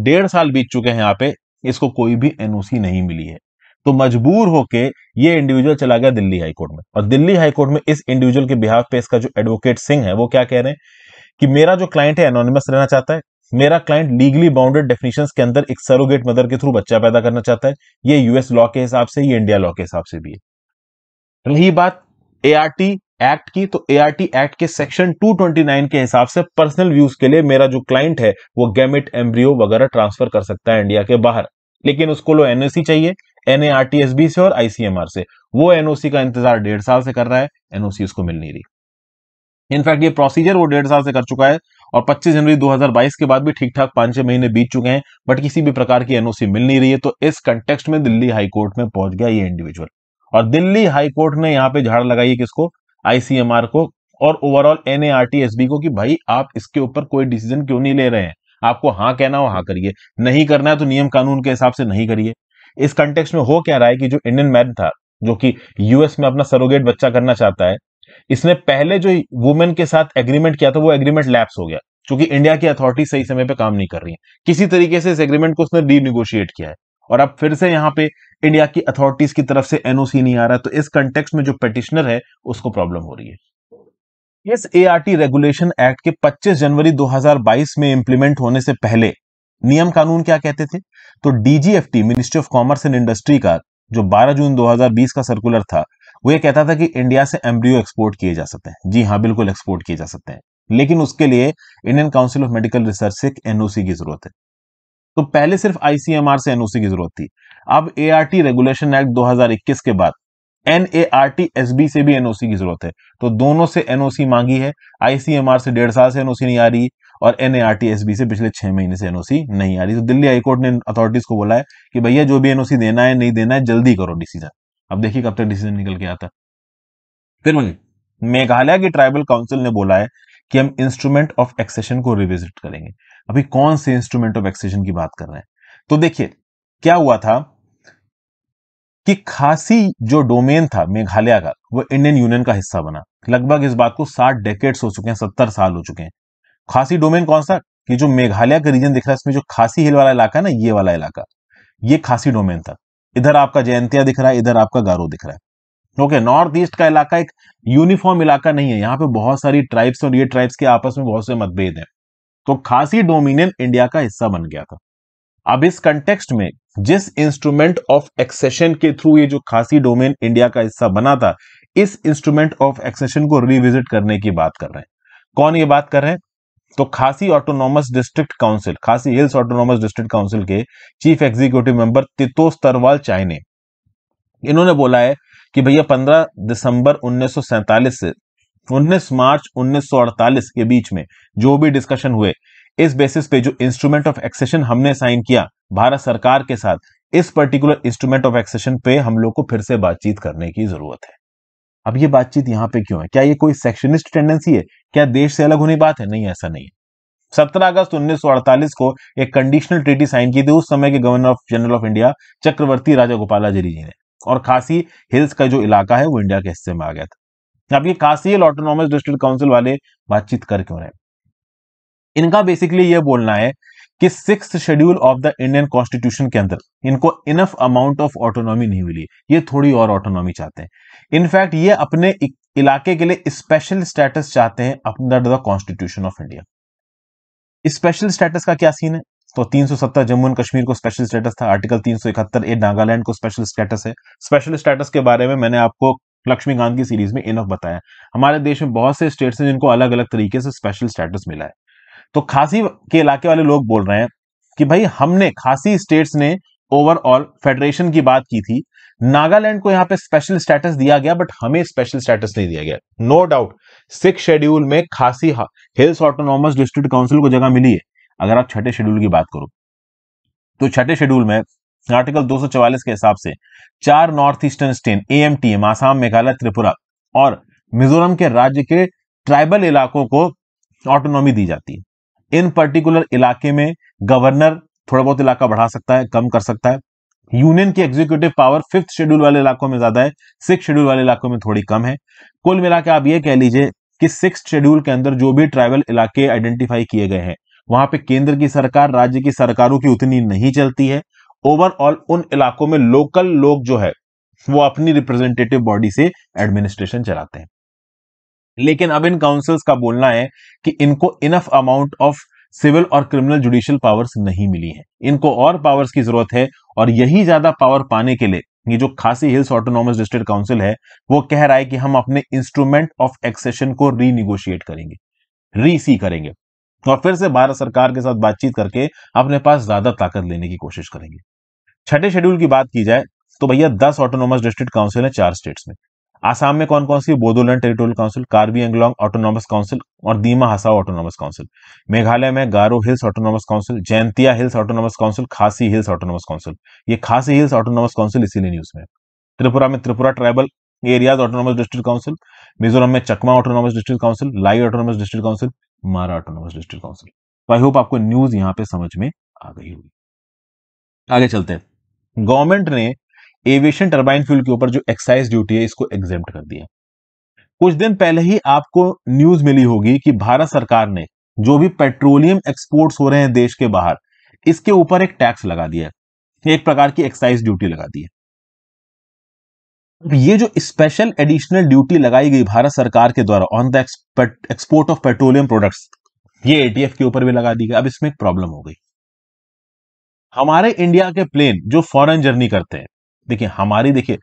डेढ़ साल बीत चुके हैं यहाँ पे इसको कोई भी एनओसी नहीं मिली है तो मजबूर होके ये इंडिविजुअल चला गया दिल्ली हाईकोर्ट में और दिल्ली हाईकोर्ट में इस इंडिविजुअल के बिहाव पे इसका जो एडवोकेट सिंह है वो क्या कह रहे हैं कि मेरा जो क्लाइंट है एनोनिमस रहना चाहता है मेरा क्लाइंट लीगली बाउंडेड डेफिनेशन के अंदर एक सरोगेट मदर के थ्रू बच्चा पैदा करना चाहता है ये यूएस लॉ के हिसाब से ये इंडिया लॉ के हिसाब से भी है रही बात ए एक्ट की तो एआरटी एक्ट के सेक्शन 229 के हिसाब से पर्सनल व्यूज के लिए मेरा जो क्लाइंट है वो गैमिट एम्ब्रियो वगैरह ट्रांसफर कर सकता है इंडिया के बाहर लेकिन उसको लो एनओसी चाहिए एनएआरटीएसबी से और आईसीएमआर से वो एनओसी का इंतजार डेढ़ साल से कर रहा है एनओसी उसको मिल नहीं रही इनफैक्ट ये प्रोसीजर वो डेढ़ साल से कर चुका है और 25 जनवरी 2022 के बाद भी ठीक ठाक पांच छह महीने बीत चुके हैं बट किसी भी प्रकार की एनओसी मिल नहीं रही है तो इस कंटेक्स्ट में दिल्ली हाईकोर्ट में पहुंच गया ये इंडिविजुअल और दिल्ली हाईकोर्ट ने यहाँ पे झाड़ लगाई किसको आईसीएमआर को और ओवरऑल एनएआरटीएसबी को कि भाई आप इसके ऊपर कोई डिसीजन क्यों नहीं ले रहे हैं आपको हाँ कहना हो हाँ करिए नहीं करना है तो नियम कानून के हिसाब से नहीं करिए इस कंटेक्स में हो क्या रहा है कि जो इंडियन मैन था जो कि यूएस में अपना सरोगेट बच्चा करना चाहता है इसने पहले जो वुमेन के साथ एग्रीमेंट किया था वो एग्रीमेंट लैप्स हो गया क्योंकि इंडिया की अथॉरिटी सही समय पर काम नहीं कर रही है किसी तरीके से इस एग्रीमेंट को उसने रीनिगोशिएट किया है और अब फिर से यहाँ पे इंडिया की अथॉरिटीज की तरफ से एनओसी नहीं आ रहा तो इस कंटेक्स में जो पेटिशनर है उसको प्रॉब्लम हो रही है इस एआरटी रेगुलेशन एक्ट के 25 जनवरी 2022 में इंप्लीमेंट होने से पहले नियम कानून क्या कहते थे तो DGFT ministry of commerce and industry का जो 12 जून 2020 का सर्कुलर था वो ये कहता था कि इंडिया से एम्ब्रियो एक्सपोर्ट किए जा सकते हैं जी हाँ बिल्कुल एक्सपोर्ट किए जा सकते हैं लेकिन उसके लिए Indian council of medical research से एनओसी की जरूरत है तो पहले सिर्फ आईसीएमआर से एनओसी की जरूरत थी अब एआरटी रेगुलेशन एक्ट 2021 के बाद N A R T S B से भी एनओसी की जरूरत है तो दोनों से एनओसी मांगी है आईसीएमआर से डेढ़ साल से एनओसी नहीं आ रही और N A R T S B से पिछले छह महीने से एनओसी नहीं आ रही तो दिल्ली हाईकोर्ट ने अथॉरिटीज को बोला है कि भैया जो भी एनओसी देना है नहीं देना है जल्दी करो डिसीजन अब देखिए कब तक डिसीजन निकल के आता फिर मेघालय की ट्राइबल काउंसिल ने बोला है कि हम इंस्ट्रूमेंट ऑफ एक्सेशन को रिविजिट करेंगे अभी कौन से इंस्ट्रूमेंट ऑफ एक्सेशन की बात कर रहे हैं तो देखिए क्या हुआ था कि खासी जो डोमेन था मेघालय का वो इंडियन यूनियन का हिस्सा बना लगभग इस बात को साठ डेकेट्स हो चुके हैं सत्तर साल हो चुके हैं खासी डोमेन कौन सा कि जो मेघालय का रीजन दिख रहा है इसमें जो खासी हिल वाला इलाका है ना ये वाला इलाका ये खासी डोमेन था इधर आपका जयंतिया दिख रहा है इधर आपका गारो दिख रहा है ओके नॉर्थ ईस्ट का इलाका एक यूनिफॉर्म इलाका नहीं है यहाँ पे बहुत सारी ट्राइब्स और ये ट्राइब्स के आपस में बहुत से मतभेद हैं तो खासी डोमिनियन इंडिया का हिस्सा बन गया था अब इस कंटेक्स्ट में जिस इंस्ट्रूमेंट ऑफ एक्सेशन के थ्रू ये जो खासी डोमेन इंडिया का हिस्सा बना था इस इंस्ट्रूमेंट ऑफ एक्सेशन को रिविजिट करने की बात कर रहे हैं कौन ये बात कर रहे हैं तो Khasi autonomous district council Khasi hills autonomous district council के chief executive member Titosstarwell Chyne ने इन्होंने बोला है कि भैया 15 दिसंबर 1947 से 19 मार्च 1948 के बीच में जो भी डिस्कशन हुए इस बेसिस पे जो इंस्ट्रूमेंट ऑफ एक्सेशन हमने साइन किया भारत सरकार के साथ इस पर्टिकुलर इंस्ट्रूमेंट ऑफ एक्सेशन पे हम लोग को फिर से बातचीत करने की जरूरत है अब ये बातचीत यहाँ पे क्यों है क्या ये कोई सेक्शनिस्ट टेंडेंसी है क्या देश से अलग होने बात है नहीं ऐसा नहीं है अगस्त उन्नीस को एक कंडीशनल ट्रीटी साइन की थी उस समय के governor of general of India Chakravarti Raja Gopal ji ने और खासी हिल्स का जो इलाका है वो इंडिया के हिस्से में आ गया था अब ये खासी ऑटोनोमस डिस्ट्रिक्ट काउंसिल वाले बातचीत कर क्यों रहे इनका बेसिकली ये बोलना है कि six schedule of the Indian constitution के अंदर इनको इनफ अमाउंट ऑफ ऑटोनॉमी नहीं मिली ये थोड़ी और ऑटोनॉमी चाहते हैं इनफैक्ट ये अपने इलाके के लिए स्पेशल स्टेटस चाहते हैं under the constitution of India special status का क्या सीन है तो 370 जम्मू एंड कश्मीर को स्पेशल स्टेटस था आर्टिकल 371 ए नागालैंड को स्पेशल स्टेटस है स्पेशल स्टेटस के बारे में मैंने आपको लक्ष्मीकांत की सीरीज में इनफ बताया हमारे देश में बहुत से स्टेट्स हैं जिनको अलग अलग तरीके से स्पेशल स्टेटस मिला है तो खासी के इलाके वाले लोग बोल रहे हैं कि भाई हमने खासी स्टेट्स ने ओवरऑल फेडरेशन की बात की थी नागालैंड को यहाँ पे स्पेशल स्टेटस दिया गया बट हमें स्पेशल स्टेटस नहीं दिया गया नो डाउट सिक्स शेड्यूल में खासी हिल्स ऑटोनॉमस डिस्ट्रिक्ट काउंसिल को जगह मिली है अगर आप छठे शेड्यूल की बात करो तो छठे शेड्यूल में आर्टिकल 244 के हिसाब से चार north eastern state AMTM Assam Meghalaya Tripura और मिजोरम के राज्य के ट्राइबल इलाकों को ऑटोनॉमी दी जाती है इन पर्टिकुलर इलाके में गवर्नर थोड़ा बहुत इलाका बढ़ा सकता है कम कर सकता है यूनियन की एग्जीक्यूटिव पावर फिफ्थ शेड्यूल वाले इलाकों में ज्यादा है सिक्स शेड्यूल वाले इलाकों में थोड़ी कम है कुल मिला आप ये कह लीजिए कि सिक्स शेड्यूल के अंदर जो भी ट्राइबल इलाके आइडेंटिफाई किए गए हैं वहां पे केंद्र की सरकार राज्य की सरकारों की उतनी नहीं चलती है ओवरऑल उन इलाकों में लोकल लोग जो है वो अपनी रिप्रेजेंटेटिव बॉडी से एडमिनिस्ट्रेशन चलाते हैं लेकिन अब इन काउंसिल्स का बोलना है कि इनको इनफ अमाउंट ऑफ सिविल और क्रिमिनल जुडिशियल पावर्स नहीं मिली हैं इनको और पावर्स की जरूरत है और यही ज्यादा पावर पाने के लिए ये जो खासी हिल्स ऑटोनॉमस डिस्ट्रिक्ट काउंसिल है वो कह रहा है कि हम अपने इंस्ट्रूमेंट ऑफ एक्सेशन को रीनिगोशिएट करेंगे रीसी करेंगे और फिर से भारत सरकार के साथ बातचीत करके अपने पास ज्यादा ताकत लेने की कोशिश करेंगे छठे शेड्यूल की बात की जाए तो भैया दस ऑटोनॉमस डिस्ट्रिक्ट काउंसिल है चार स्टेट्स में आसाम में कौन कौन सी Bodoland territorial council Karbi Anglong autonomous council और दीमा हसाओ ऑटोनॉमस काउंसिल मेघालय में Garo hills autonomous council Jaintia hills autonomous council Khasi hills autonomous council ये खासी हिल्स ऑटोनॉमस काउंसिल इसीलिए न्यूज में त्रिपुरा में Tripura tribal areas autonomous district council Mizoram में Chakma autonomous district council Lai autonomous district council Mara autonomous district council तो I hope आपको news यहाँ पे समझ में आ गई होगी आगे चलते हैं गवर्नमेंट ने एविएशन टर्बाइन फ्यूल के ऊपर जो एक्साइज ड्यूटी है इसको एग्जेम कर दिया कुछ दिन पहले ही आपको न्यूज मिली होगी कि भारत सरकार ने जो भी पेट्रोलियम एक्सपोर्ट्स हो रहे हैं देश के बाहर इसके ऊपर एक टैक्स लगा दिया एक प्रकार की एक्साइज ड्यूटी लगा दी है ये जो स्पेशल एडिशनल ड्यूटी लगाई गई भारत सरकार के द्वारा on the export of petroleum products ये एटीएफ के ऊपर भी लगा दी गई अब इसमें एक प्रॉब्लम हो गई हमारे इंडिया के प्लेन जो फॉरेन जर्नी करते हैं देखिए हमारी देखिए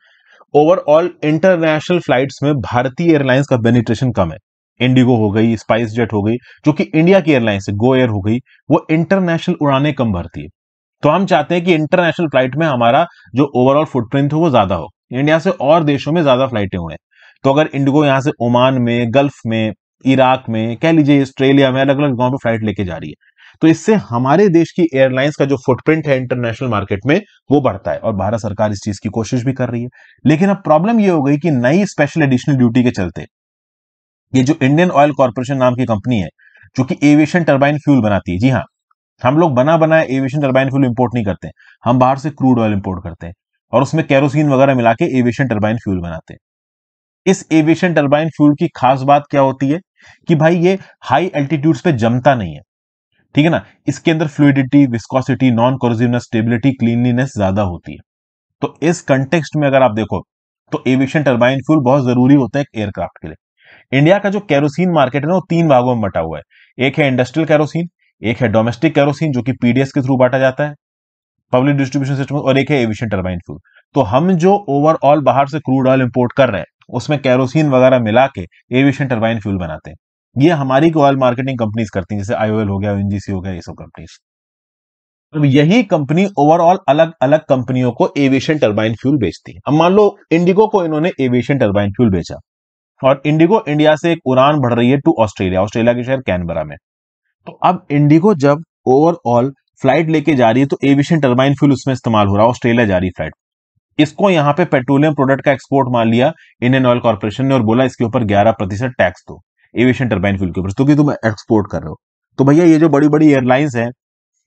ओवरऑल इंटरनेशनल फ्लाइट्स में भारतीय एयरलाइंस का बेनिट्रेशन कम है इंडिगो हो गई स्पाइस जेट हो गई जो कि इंडिया की एयरलाइंस है गो एयर हो गई वो इंटरनेशनल उड़ाने कम भरती है तो हम चाहते हैं कि इंटरनेशनल फ्लाइट में हमारा जो ओवरऑल फुटप्रिंट हो वो ज्यादा हो इंडिया से और देशों में ज्यादा फ्लाइटें उड़े तो अगर इंडिगो यहां से ओमान में गल्फ में इराक में कह लीजिए ऑस्ट्रेलिया में अलग अलग जगहों पर फ्लाइट लेके जा रही है तो इससे हमारे देश की एयरलाइंस का जो फुटप्रिंट है इंटरनेशनल मार्केट में वो बढ़ता है और भारत सरकार इस चीज की कोशिश भी कर रही है लेकिन अब प्रॉब्लम ये हो गई कि नई स्पेशल एडिशनल ड्यूटी के चलते ये जो इंडियन ऑयल कॉरपोरेशन नाम की कंपनी है जो कि एविएशन टर्बाइन फ्यूल बनाती है जी हाँ हम लोग बना बनाए एविएशन टर्बाइन फ्यूल इंपोर्ट नहीं करते हम बाहर से क्रूड ऑयल इंपोर्ट करते हैं और उसमें कैरोसिन वगैरह मिला के एविएशन टर्बाइन फ्यूल बनाते हैं इस एविएशन टर्बाइन फ्यूल की खास बात क्या होती है कि भाई ये हाई एल्टीट्यूड्स पे जमता नहीं है ठीक है ना इसके अंदर fluidity viscosity non corrosiveness stability cleanliness ज्यादा होती है तो इस कंटेक्स्ट में अगर आप देखो तो एविएशन टर्बाइन फ्यूल बहुत जरूरी होता है एयरक्राफ्ट के लिए इंडिया का जो कैरोसिन मार्केट है ना वो तीन भागों में बटा हुआ है एक है इंडस्ट्रियल कैरोसिन एक है डोमेस्टिक कैरोसिन जो कि पीडीएस के थ्रू बांटा जाता है पब्लिक डिस्ट्रीब्यूशन सिस्टम और एक है एविएशन टर्बाइन फ्यूल तो हम जो ओवरऑल बाहर से क्रूड ऑयल इंपोर्ट कर रहे हैं उसमें कैरोसिन वगैरह मिला के एविएशन टर्बाइन फ्यूल बनाते हैं ये हमारी ऑयल मार्केटिंग कंपनीज करती हैं जैसे आईओएल हो गया एनजीसी हो गया ये सब कंपनीज अब यही कंपनी ओवरऑल अलग अलग कंपनियों को एविएशन टर्बाइन फ्यूल बेचती है अब मान लो इंडिगो को इन्होंने एविएशन टर्बाइन फ्यूल बेचा और इंडिगो इंडिया से एक उड़ान बढ़ रही है टू ऑस्ट्रेलिया ऑस्ट्रेलिया के शहर कैनबरा में तो अब इंडिगो जब ओवरऑल फ्लाइट लेके जा रही है तो एविएशन टर्बाइन फ्यूल उसमें इस्तेमाल हो रहा है ऑस्ट्रेलिया जा रही फ्लाइट इसको यहाँ पे पेट्रोलियम प्रोडक्ट का एक्सपोर्ट मान लिया इंडियन ऑयल कॉर्पोरेशन ने और बोला इसके ऊपर ग्यारह प्रतिशत टैक्स दो एविएशन टर्बाइन फ्यूल के ऊपर क्योंकि तो तुम एक्सपोर्ट कर रहे हो तो भैया ये जो बड़ी बड़ी एयरलाइंस है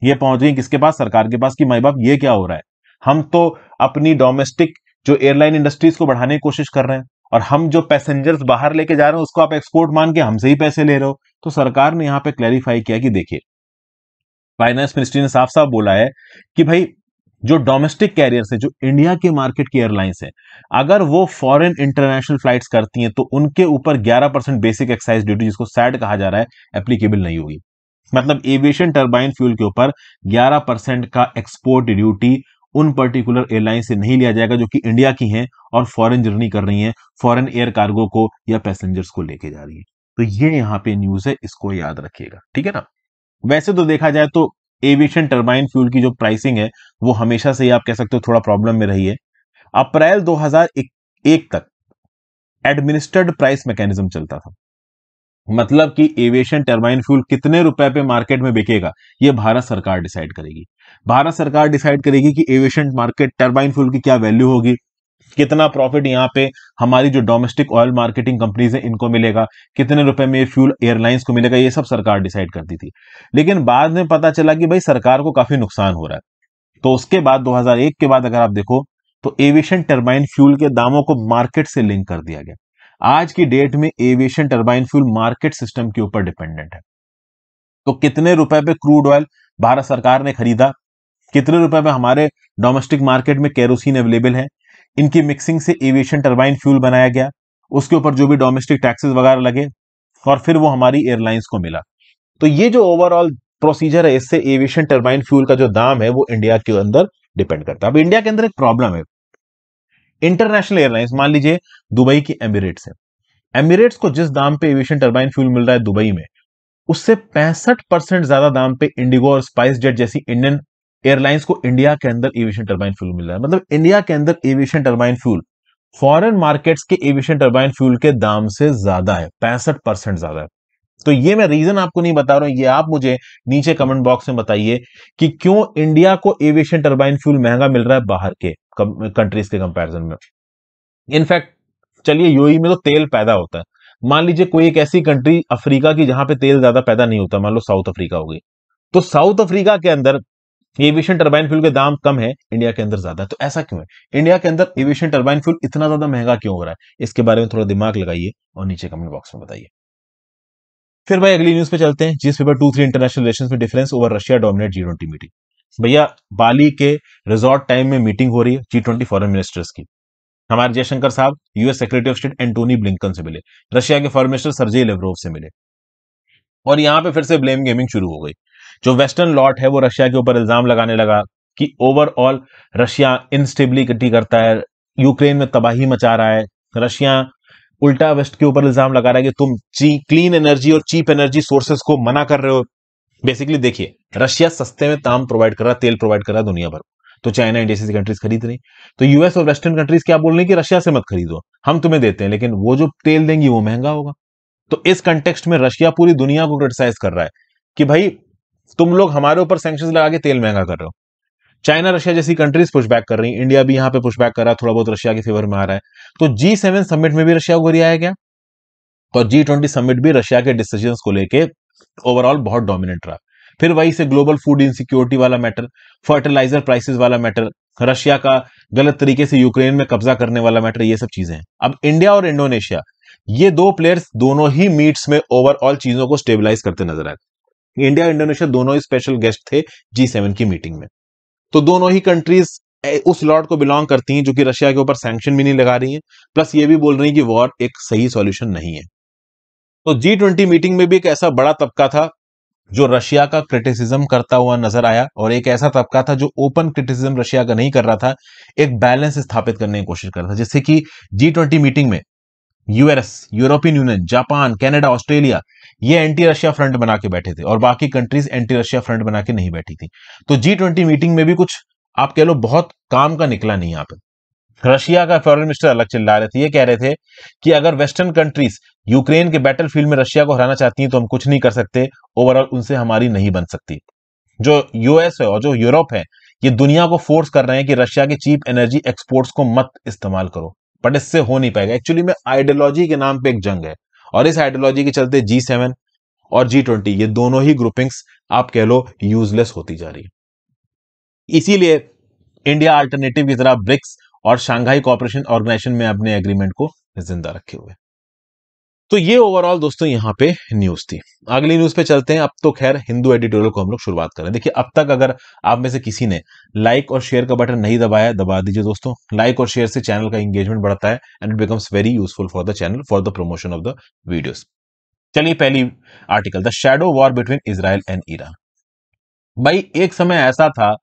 ये पहुंच गई किसके पास सरकार के पास कि माई बाप ये क्या हो रहा है हम तो अपनी डोमेस्टिक जो एयरलाइन इंडस्ट्रीज को बढ़ाने की कोशिश कर रहे हैं और हम जो पैसेंजर्स बाहर लेके जा रहे हैं उसको आप एक्सपोर्ट मान के हमसे ही पैसे ले रहे हो तो सरकार ने यहाँ पे क्लैरिफाई किया कि देखिए फाइनेंस मिनिस्ट्री ने साफ साफ बोला है कि भाई जो डोमेस्टिक कैरियर्स है जो इंडिया के मार्केट की एयरलाइंस है अगर वो फॉरेन इंटरनेशनल फ्लाइट्स करती हैं तो उनके ऊपर 11 परसेंट बेसिक एक्साइज ड्यूटी जिसको सैड कहा जा रहा है एप्लीकेबल नहीं होगी मतलब एविएशन टर्बाइन फ्यूल के ऊपर 11 परसेंट का एक्सपोर्ट ड्यूटी उन पर्टिकुलर एयरलाइन से नहीं लिया जाएगा जो कि इंडिया की है और फॉरन जर्नी कर रही है फॉरन एयर कार्गो को या पैसेंजर्स को लेके जा रही है तो ये यहाँ पे न्यूज है इसको याद रखिएगा ठीक है ना वैसे तो देखा जाए तो एविएशन टर्बाइन फ्यूल की जो प्राइसिंग है वो हमेशा से ही आप कह सकते हो थोड़ा प्रॉब्लम में रही है अप्रैल 2001 तक एडमिनिस्टर्ड प्राइस मैकेनिज्म चलता था मतलब कि एविएशन टर्बाइन फ्यूल कितने रुपए पे मार्केट में बिकेगा ये भारत सरकार डिसाइड करेगी भारत सरकार डिसाइड करेगी कि एविएशन मार्केट टर्बाइन फ्यूल की क्या वैल्यू होगी कितना प्रॉफिट यहाँ पे हमारी जो डोमेस्टिक ऑयल मार्केटिंग कंपनीज है इनको मिलेगा कितने रुपए में फ्यूल एयरलाइंस को मिलेगा ये सब सरकार डिसाइड करती थी लेकिन बाद में पता चला कि भाई सरकार को काफी नुकसान हो रहा है तो उसके बाद 2001 के बाद अगर आप देखो तो एविएशन टर्बाइन फ्यूल के दामों को मार्केट से लिंक कर दिया गया आज की डेट में aviation turbine fuel market system के ऊपर डिपेंडेंट है तो कितने रुपए पे क्रूड ऑयल भारत सरकार ने खरीदा कितने रुपए पे हमारे डोमेस्टिक मार्केट में केरोसिन अवेलेबल है इनकी मिक्सिंग से एविएशन टर्बाइन फ्यूल बनाया गया उसके ऊपर जो भी डोमेस्टिक टैक्सेस वगैरह लगे और फिर वो हमारी एयरलाइंस को मिला तो ये जो ओवरऑल प्रोसीजर है इससे एविएशन टर्बाइन फ्यूल का जो दाम है वो इंडिया के अंदर डिपेंड करता है अब इंडिया के अंदर एक प्रॉब्लम है इंटरनेशनल एयरलाइंस मान लीजिए दुबई की एमिरेट्स है एमिरेट्स को जिस दाम पे एविएशन टर्बाइन फ्यूल मिल रहा है दुबई में उससे पैंसठ परसेंट ज्यादा दाम पे इंडिगो और स्पाइस जेट जैसी इंडियन एयरलाइंस को इंडिया के अंदर एविएशन टर्बाइन फ्यूल मिल रहा है मतलब इंडिया के अंदर aviation turbine fuel foreign markets के एविएशन टर्बाइन फ्यूल के दाम से ज्यादा है पैंसठ परसेंट ज्यादा है तो ये मैं रीजन आपको नहीं बता रहा हूं ये आप मुझे नीचे कमेंट बॉक्स में बताइए कि क्यों इंडिया को एविएशन टर्बाइन फ्यूल महंगा मिल रहा है बाहर के कंट्रीज के कंपेरिजन में इनफैक्ट चलिए यूएई में तो तेल पैदा होता है मान लीजिए कोई एक ऐसी कंट्री अफ्रीका की जहां पे तेल ज्यादा पैदा नहीं होता मान लो साउथ अफ्रीका हो गई तो साउथ अफ्रीका के अंदर एविएशन टर्बाइन फ्यूल के दाम कम है इंडिया के अंदर ज्यादा तो ऐसा क्यों है इंडिया के अंदर एविएशन टर्बाइन फ्यूल इतना ज्यादा महंगा क्यों हो रहा है इसके बारे में थोड़ा दिमाग लगाइए और नीचे कमेंट बॉक्स में बताइए फिर भाई अगली न्यूज पे चलते हैं जिस paper two three international relation में difference over Russia dominate G twenty meeting भैया बाली के रिजॉर्ट टाइम में मीटिंग हो रही है जी ट्वेंटी फॉरन मिनिस्टर्स की हमारे जयशंकर साहब US secretary of state Antony Blinken से मिले रशिया के फॉरन मिनिस्टर सरजे लेवरोव से मिले और यहाँ पे फिर से ब्लेम गेमिंग शुरू हो गई जो वेस्टर्न लॉट है वो रशिया के ऊपर इल्जाम लगाने लगा कि ओवरऑल रशिया इनस्टेबिलिटी करता है यूक्रेन में तबाही मचा रहा है रशिया उल्टा वेस्ट के ऊपर इल्जाम लगा रहा है कि तुम ची क्लीन एनर्जी और चीप एनर्जी सोर्सेस को मना कर रहे हो बेसिकली देखिए रशिया सस्ते में ताम प्रोवाइड कर रहा तेल प्रोवाइड कर रहा दुनिया भर तो चाइना इंडिया जैसी कंट्रीज खरीद रही तो यूएस और वेस्टर्न कंट्रीज क्या बोल रहे हैं कि रशिया से मत खरीदो हम तुम्हें देते हैं लेकिन वो जो तेल देंगी वो महंगा होगा तो इस कंटेक्स्ट में रशिया पूरी दुनिया को क्रिटिसाइज कर रहा है कि भाई तुम लोग हमारे ऊपर सेंक्शन लगा के तेल महंगा कर रहे हो चाइना रशिया जैसी कंट्रीज पुशबैक कर रही इंडिया भी यहां पर पुशबैक कर रहा है थोड़ा बहुत रशिया के फेवर में आ रहा है तो जी सेवन समिट में भी रशिया को रिया गया और जी ट्वेंटी समिट भी रशिया के डिसीजन को लेकर ओवरऑल बहुत डोमिनेंट रहा फिर वही से ग्लोबल फूड इनसिक्योरिटी वाला मैटर फर्टिलाइजर प्राइसेस वाला मैटर रशिया का गलत तरीके से यूक्रेन में कब्जा करने वाला मैटर ये सब चीजें हैं अब इंडिया और इंडोनेशिया ये दो प्लेयर्स दोनों ही मीट्स में ओवरऑल चीजों को स्टेबलाइज करते नजर आए इंडिया इंडोनेशिया दोनों ही स्पेशल गेस्ट थे जी सेवन की मीटिंग में तो दोनों ही कंट्रीज उस लॉर्ड को बिलोंग करती हैं जो कि रशिया के ऊपर सैंक्शन भी नहीं लगा रही हैं प्लस ये भी बोल रही हैं कि वॉर एक सही सॉल्यूशन नहीं है तो जी ट्वेंटी मीटिंग में भी एक ऐसा बड़ा तबका था जो रशिया का क्रिटिसिज्म करता हुआ नजर आया और एक ऐसा तबका था जो ओपन क्रिटिसिज्म रशिया का नहीं कर रहा था एक बैलेंस स्थापित करने की कोशिश कर रहा था जैसे कि जी ट्वेंटी मीटिंग में US European Union Japan Canada Australia ये एंटी रशिया फ्रंट बना के बैठे थे और बाकी कंट्रीज एंटी रशिया फ्रंट बना के नहीं बैठी थी तो जी ट्वेंटी मीटिंग में भी कुछ आप कह लो बहुत काम का निकला नहीं यहाँ पे रशिया का फॉरन मिनिस्टर अलग चिल्ला रहे थे ये कह रहे थे कि अगर वेस्टर्न कंट्रीज यूक्रेन के बैटल फील्ड में रशिया को हराना चाहती हैं तो हम कुछ नहीं कर सकते ओवरऑल उनसे हमारी नहीं बन सकती जो यूएस है और जो यूरोप है ये दुनिया को फोर्स कर रहे हैं कि रशिया के चीप एनर्जी एक्सपोर्ट्स को मत इस्तेमाल करो बट इससे हो नहीं पाएगा एक्चुअली में आइडियोलॉजी के नाम पे एक जंग है और इस आइडियोलॉजी के चलते जी सेवन और जी ट्वेंटी ये दोनों ही ग्रुपिंग्स आप कह लो यूजलेस होती जा रही है इसीलिए इंडिया अल्टरनेटिव की तरह ब्रिक्स और शांघाई कॉपरेशन ऑर्गेनाइजेशन में अपने एग्रीमेंट को जिंदा रखे हुए तो ये ओवरऑल दोस्तों यहाँ पे न्यूज थी अगली न्यूज पे चलते हैं अब तो खैर हिंदू एडिटोरियल को हम लोग शुरुआत करें देखिए अब तक अगर आप में से किसी ने लाइक और शेयर का बटन नहीं दबाया दबा दीजिए दोस्तों लाइक और शेयर से चैनल का एंगेजमेंट बढ़ता है and it becomes very useful for the channel for the promotion of the videos चलिए पहली article the shadow war between Israel and Iran भाई एक समय ऐसा था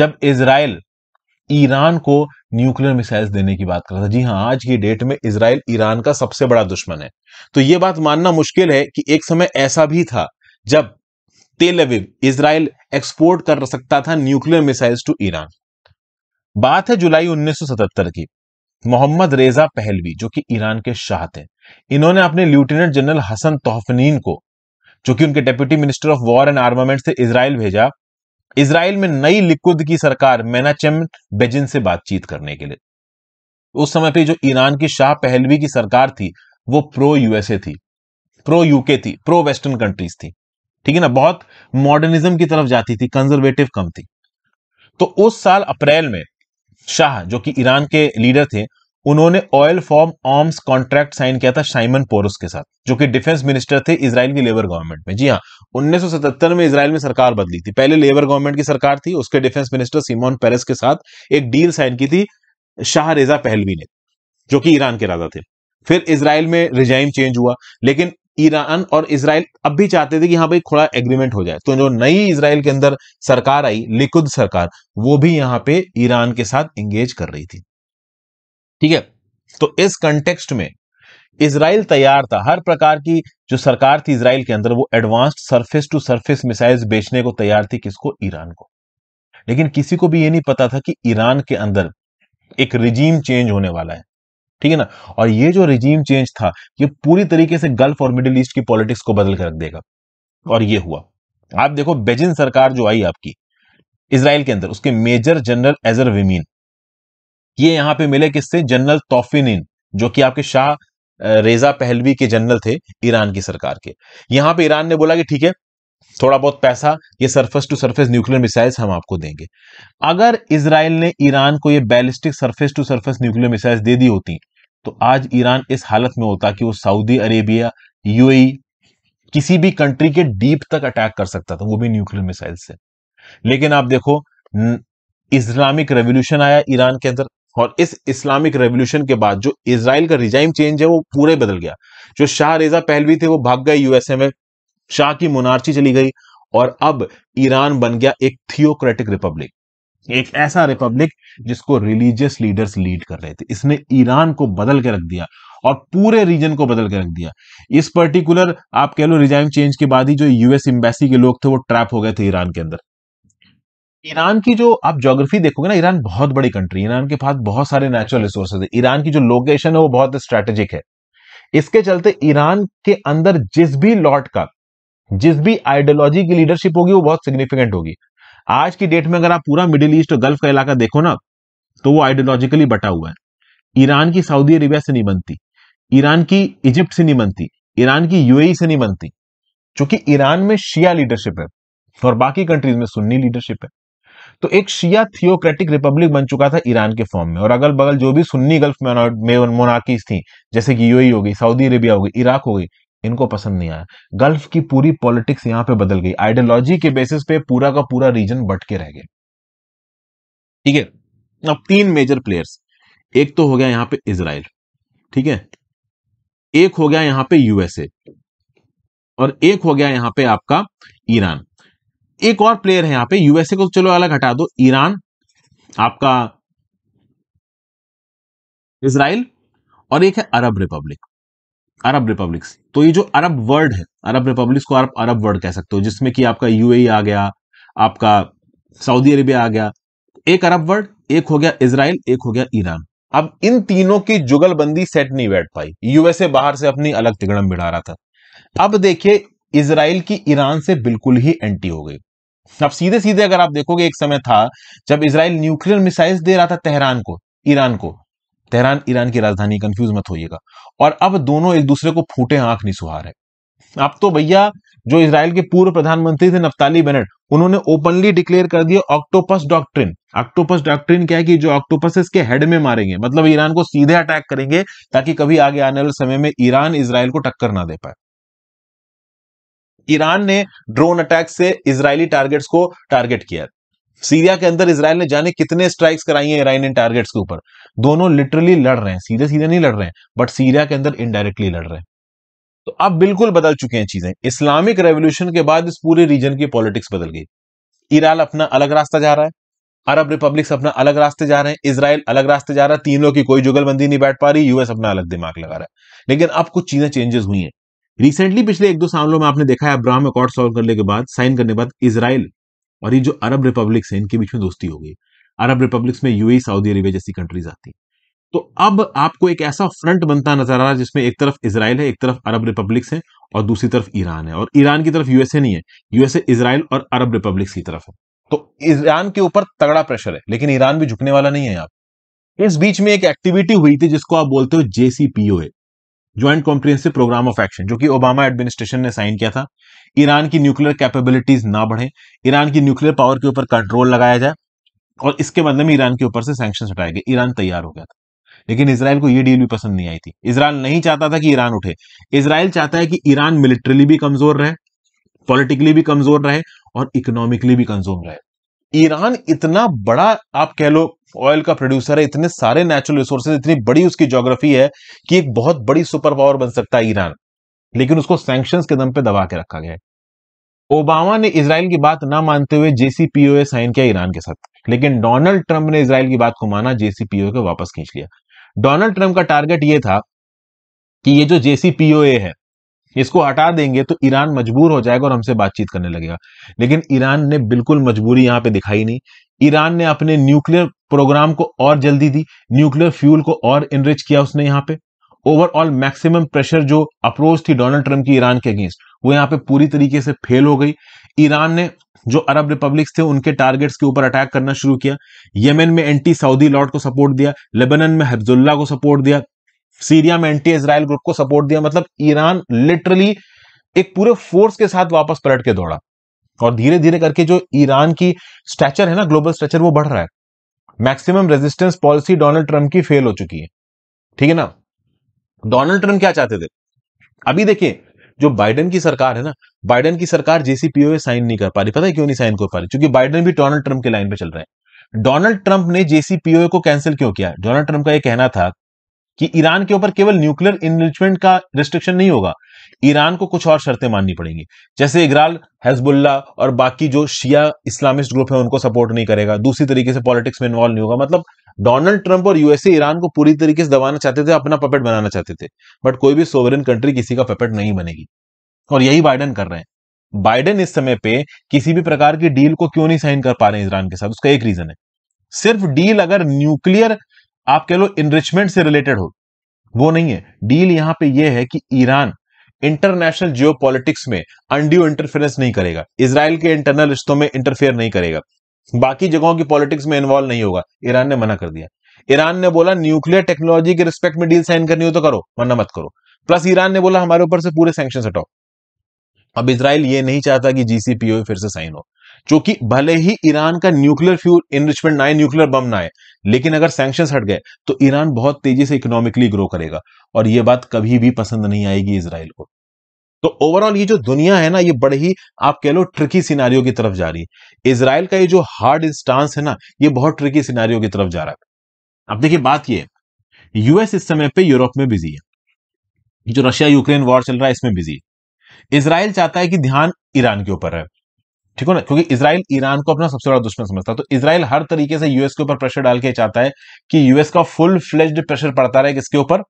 जब इसराइल ईरान को न्यूक्लियर मिसाइल्स देने की बात कर रहा था जी हाँ आज की डेट में इसराइल ईरान का सबसे बड़ा दुश्मन है तो यह बात मानना मुश्किल है कि एक समय ऐसा भी था जब तेल अविव इसराइल एक्सपोर्ट कर सकता था न्यूक्लियर मिसाइल्स टू ईरान बात है जुलाई 1977 की मोहम्मद रेजा पहलवी जो कि ईरान के शाह थे इन्होंने अपने लेफ्टिनेंट जनरल हसन तोहफनीन को जो कि उनके deputy minister of war and armament से इसराइल भेजा इसराइल में नई लिकुद की सरकार मेनाचेम बेजिन से बातचीत करने के लिए उस समय पे जो ईरान की शाह पहलवी की सरकार थी वो प्रो यूएसए थी प्रो यूके थी प्रो वेस्टर्न कंट्रीज थी ठीक है ना बहुत मॉडर्निज्म की तरफ जाती थी कंजर्वेटिव कम थी तो उस साल अप्रैल में शाह जो कि ईरान के लीडर थे उन्होंने oil for arms contract sign किया था साइमन पोरस के साथ जो कि डिफेंस मिनिस्टर थे इसराइल की लेबर गवर्नमेंट में जी हाँ 1977 में इसराइल में सरकार बदली थी पहले लेबर गवर्नमेंट की सरकार थी उसके डिफेंस मिनिस्टर सीमोन पेरिस के साथ एक डील साइन की थी शाह रेजा पहलवी ने जो कि ईरान के राजा थे फिर इसराइल में रिजाइम चेंज हुआ लेकिन ईरान और इसराइल अब भी चाहते थे कि हाँ भाई थोड़ा एग्रीमेंट हो जाए तो जो नई इसराइल के अंदर सरकार आई लिकुद सरकार वो भी यहाँ पे ईरान के साथ एंगेज कर रही थी ठीक है तो इस कंटेक्स्ट में इसराइल तैयार था हर प्रकार की जो सरकार थी इसराइल के अंदर वो advanced surface to surface missiles बेचने को तैयार थी किसको ईरान को लेकिन किसी को भी ये नहीं पता था कि ईरान के अंदर एक रिजीम चेंज होने वाला है ठीक है ना और ये जो रिजीम चेंज था ये पूरी तरीके से गल्फ और मिडिल ईस्ट की पॉलिटिक्स को बदल कर रख देगा और ये हुआ आप देखो बेजिन सरकार जो आई आपकी इसराइल के अंदर उसके मेजर जनरल एजर विमीन ये यहाँ पे मिले किससे जनरल तोफिनिन जो कि आपके शाह रेजा पहलवी के जनरल थे ईरान की सरकार के यहां पे ईरान ने बोला कि ठीक है थोड़ा बहुत पैसा ये surface to surface nuclear missiles हम आपको देंगे अगर इसराइल ने ईरान को ये ballistic surface to surface nuclear missiles दे दी होती तो आज ईरान इस हालत में होता कि वो सऊदी अरेबिया यूएई किसी भी कंट्री के डीप तक अटैक कर सकता था वो भी न्यूक्लियर मिसाइल से लेकिन आप देखो इस्लामिक रेवोल्यूशन आया ईरान के अंदर और इस इस्लामिक रेवोल्यूशन के बाद जो इसराइल का रिजाइम चेंज है वो पूरे बदल गया जो शाह रेजा पहलवी थे वो भाग गए यूएसए में शाह की मोनार्ची चली गई और अब ईरान बन गया एक थियोक्रेटिक रिपब्लिक एक ऐसा रिपब्लिक जिसको रिलीजियस लीडर्स लीड कर रहे थे इसने ईरान को बदल के रख दिया और पूरे रीजन को बदल के रख दिया इस पर्टिकुलर आप कह लो रिजाइम चेंज के बाद ही जो यूएस एम्बेसी के लोग थे वो ट्रैप हो गए थे ईरान के अंदर ईरान की जो आप ज्योग्राफी देखोगे ना ईरान बहुत बड़ी कंट्री ईरान के पास बहुत सारे नेचुरल रिसोर्सेज है ईरान की जो लोकेशन है वो बहुत स्ट्रेटेजिक है इसके चलते ईरान के अंदर जिस भी लॉट का जिस भी आइडियोलॉजी की लीडरशिप होगी वो बहुत सिग्निफिकेंट होगी आज की डेट में अगर आप पूरा मिडिल ईस्ट और गल्फ का इलाका देखो ना तो वो आइडियोलॉजिकली बटा हुआ है ईरान की सऊदी अरेबिया से नहीं बनती ईरान की इजिप्ट से नहीं बनती ईरान की यूएई e से नहीं बनती क्योंकि ईरान में शिया लीडरशिप है और बाकी कंट्रीज में सुन्नी लीडरशिप है तो एक शिया थियोक्रेटिक रिपब्लिक बन चुका था ईरान के फॉर्म में और अगल बगल जो भी सुन्नी गल्फ में मोनाकिस थी जैसे कि यूएई हो गई सऊदी अरेबिया हो गई इराक हो गई इनको पसंद नहीं आया गल्फ की पूरी पॉलिटिक्स यहां पे बदल गई आइडियोलॉजी के बेसिस पे पूरा का पूरा रीजन बट के रह गया ठीक है अब तीन मेजर प्लेयर्स एक तो हो गया यहां पे इसराइल ठीक है एक हो गया यहां पे यूएसए और एक हो गया यहां पे आपका ईरान एक और प्लेयर है यहां पे यूएसए को चलो अलग हटा दो ईरान आपका इसराइल और एक है अरब रिपब्लिक अरब रिपब्लिक तो ये जो अरब वर्ल्ड है अरब रिपब्लिक को आप अरब वर्ल्ड कह सकते हो जिसमें कि आपका यूएई e आ गया आपका सऊदी अरेबिया आ गया एक अरब वर्ल्ड एक हो गया इसराइल एक हो गया ईरान अब इन तीनों की जुगलबंदी सेट नहीं बैठ पाई यूएसए बाहर से अपनी अलग तिगड़म बिड़ा रहा था अब देखिए इसराइल की ईरान से बिल्कुल ही एंटी हो गई अब सीधे सीधे अगर आप देखोगे एक समय था जब इसराइल न्यूक्लियर मिसाइल दे रहा था तेहरान को ईरान को तेहरान ईरान की राजधानी कंफ्यूज मत होइएगा और अब दोनों एक दूसरे को फूटे आंख नहीं सुहा है अब तो भैया जो इसराइल के पूर्व प्रधानमंत्री थे नफ्ताली बेनेट उन्होंने ओपनली डिक्लेयर कर दिया ऑक्टोपस डॉक्ट्रिन ऑक्टोपस डॉक्ट्रिन क्या है कि जो ऑक्टोपस इसके हेड में मारेंगे मतलब ईरान को सीधे अटैक करेंगे ताकि कभी आगे आने वाले समय में ईरान इसराइल को टक्कर ना दे पाए ईरान ने ड्रोन अटैक से इसराइली टारगेट्स को टारगेट किया सीरिया के अंदर इसराइल ने जाने कितने स्ट्राइक्स कराई हैं ईरानियन टारगेट्स के ऊपर दोनों लिटरली लड़ रहे हैं सीधे सीधे नहीं लड़ रहे हैं बट सीरिया के अंदर इनडायरेक्टली लड़ रहे हैं तो अब बिल्कुल बदल चुके हैं चीजें इस्लामिक रेवोल्यूशन के बाद इस पूरे रीजन की पॉलिटिक्स बदल गई ईरान अपना अलग रास्ता जा रहा है अरब रिपब्लिक्स अपना अलग रास्ते जा रहे हैं इसराइल अलग रास्ते जा रहा है तीनों की कोई जुगलबंदी नहीं बैठ पा रही यूएस अपना अलग दिमाग लगा रहा है लेकिन अब कुछ चीजें चेंजेस हुई हैं रिसेंटली पिछले एक दो सालों में आपने देखा है अब्राहम अकॉर्ड सॉल्व करने के बाद साइन करने के बाद इसराइल और ये जो अरब रिपब्लिक्स हैं इनके बीच में दोस्ती हो गई अरब रिपब्लिक्स में यूएई सऊदी अरेबिया जैसी कंट्रीज आती तो अब आपको एक ऐसा फ्रंट बनता नजर आ रहा है जिसमें एक तरफ इसराइल है एक तरफ अरब रिपब्लिक्स है और दूसरी तरफ ईरान है और ईरान की तरफ यूएसए नहीं है यूएसए इसराइल और अरब रिपब्लिक्स की तरफ है तो ईरान के ऊपर तगड़ा प्रेशर है लेकिन ईरान भी झुकने वाला नहीं है यहाँ इस बीच में एक एक्टिविटी हुई थी जिसको आप बोलते हो है joint comprehensive programme of action जो कि ओबामा एडमिनिस्ट्रेशन ने साइन किया था ईरान की न्यूक्लियर कैपेबिलिटीज ना बढ़े ईरान की न्यूक्लियर पावर के ऊपर कंट्रोल लगाया जाए और इसके बदले में ईरान के ऊपर से सैक्शन हटाए गए ईरान तैयार हो गया था लेकिन इसराइल को यह डील भी पसंद नहीं आई थी इसराइल नहीं चाहता था कि ईरान उठे इसराइल चाहता है कि ईरान मिलिट्रली भी कमजोर रहे पॉलिटिकली भी कमजोर रहे और इकोनॉमिकली भी कमजोर रहे ईरान इतना बड़ा आप कह लो ऑयल का प्रोड्यूसर है इतने सारे नेचुरल रिसोर्सेज इतनी बड़ी उसकी ज्योग्राफी है कि एक बहुत बड़ी सुपर पावर बन सकता है ईरान लेकिन उसको सैंक्शन के दम पे दबा के रखा गया है ओबामा ने इसराइल की बात ना मानते हुए जेसीपीओए साइन किया ईरान के साथ लेकिन डोनाल्ड ट्रंप ने इसराइल की बात को माना जेसीपीओ को वापस खींच लिया डोनाल्ड ट्रंप का टारगेट ये था कि ये जो जेसीपीओए है इसको हटा देंगे तो ईरान मजबूर हो जाएगा और हमसे बातचीत करने लगेगा लेकिन ईरान ने बिल्कुल मजबूरी यहां पे दिखाई नहीं ईरान ने अपने न्यूक्लियर प्रोग्राम को और जल्दी दी न्यूक्लियर फ्यूल को और इनरिच किया उसने यहाँ पे ओवरऑल मैक्सिमम प्रेशर जो अप्रोच थी डोनाल्ड ट्रंप की ईरान के अगेंस्ट वो यहाँ पे पूरी तरीके से फेल हो गई ईरान ने जो अरब रिपब्लिक्स थे उनके टारगेट्स के ऊपर अटैक करना शुरू किया यमन में एंटी सऊदी लॉर्ड को सपोर्ट दिया लेबनन में हफ्जुल्ला को सपोर्ट दिया सीरिया में एंटी इसराइल ग्रुप को सपोर्ट दिया मतलब ईरान लिटरली एक पूरे फोर्स के साथ वापस पलट के दौड़ा और धीरे धीरे करके जो ईरान की स्ट्रेचर है ना ग्लोबल स्ट्रेचर वो बढ़ रहा है maximum resistance policy Donald Trump की फेल हो चुकी है ठीक है ना डोनाल्ड ट्रंप क्या चाहते थे अभी देखिए जो बाइडेन की सरकार है ना बाइडेन की सरकार जेसीपीओए साइन नहीं कर पा रही पता है क्यों नहीं साइन कर पा रही क्योंकि बाइडेन भी डोनाल्ड ट्रंप के लाइन पे चल रहे हैं डोनाल्ड ट्रंप ने जेसीपीओए को कैंसिल क्यों किया डोनाल्ड ट्रंप का यह कहना था कि ईरान के ऊपर केवल न्यूक्लियर इनरिचमेंट का रिस्ट्रिक्शन नहीं होगा ईरान को कुछ और शर्तें माननी पड़ेंगी जैसे इगराल हेजबुल्ला और बाकी जो शिया इस्लामिस्ट ग्रुप है उनको सपोर्ट नहीं करेगा दूसरी तरीके से पॉलिटिक्स में इन्वॉल्व नहीं होगा मतलब डोनाल्ड ट्रंप और यूएसए ईरान को पूरी तरीके से दबाना चाहते थे अपना पपेट बनाना चाहते थे बट कोई भी सोवरेन कंट्री किसी का पपेट नहीं बनेगी और यही बाइडन कर रहे हैं बाइडन इस समय पे किसी भी प्रकार की डील को क्यों नहीं साइन कर पा रहे हैं ईरान के साथ उसका एक रीजन है सिर्फ डील अगर न्यूक्लियर आप कह लो इनरिचमेंट से रिलेटेड हो वो नहीं है डील यहां पे ये है कि ईरान इंटरनेशनल जियो में अंडियो इंटरफेरेंस नहीं करेगा इसराइल के इंटरनल रिश्तों में इंटरफेयर नहीं करेगा बाकी जगहों की पॉलिटिक्स में इन्वॉल्व नहीं होगा ईरान ने मना कर दिया ईरान ने बोला न्यूक्लियर टेक्नोलॉजी के रिस्पेक्ट में डील साइन करनी हो तो करो वरना मत करो प्लस ईरान ने बोला हमारे ऊपर से पूरे सैंक्शन हटाओ अब इसराइल ये नहीं चाहता कि जीसीपीओ फिर से साइन हो जो कि भले ही ईरान का न्यूक्लियर फ्यूल इनरिचमेंट ना आए न्यूक्लियर बम ना आए लेकिन अगर सैक्शन हट गए तो ईरान बहुत तेजी से इकोनॉमिकली ग्रो करेगा और यह बात कभी भी पसंद नहीं आएगी इसराइल को तो ओवरऑल ये जो दुनिया है ना ये बड़े ही आप कह लो ट्रिकी सिनारियों की तरफ जा रही है इसराइल का ये जो हार्ड स्टांस है ना ये बहुत ट्रिकी सिनारियों की तरफ जा रहा है अब देखिए बात ये यूएस इस समय पे यूरोप में बिजी है जो रशिया यूक्रेन वॉर चल रहा है इसमें बिजी है इसराइल चाहता है कि ध्यान ईरान के ऊपर है ठीक हो ना क्योंकि इसराइल ईरान को अपना सबसे बड़ा दुश्मन समझता है तो इसराइल हर तरीके से यूएस के ऊपर प्रेशर डाल के चाहता है कि यूएस का फुल फ्लेज्ड प्रेशर पड़ता रहे किसके ऊपर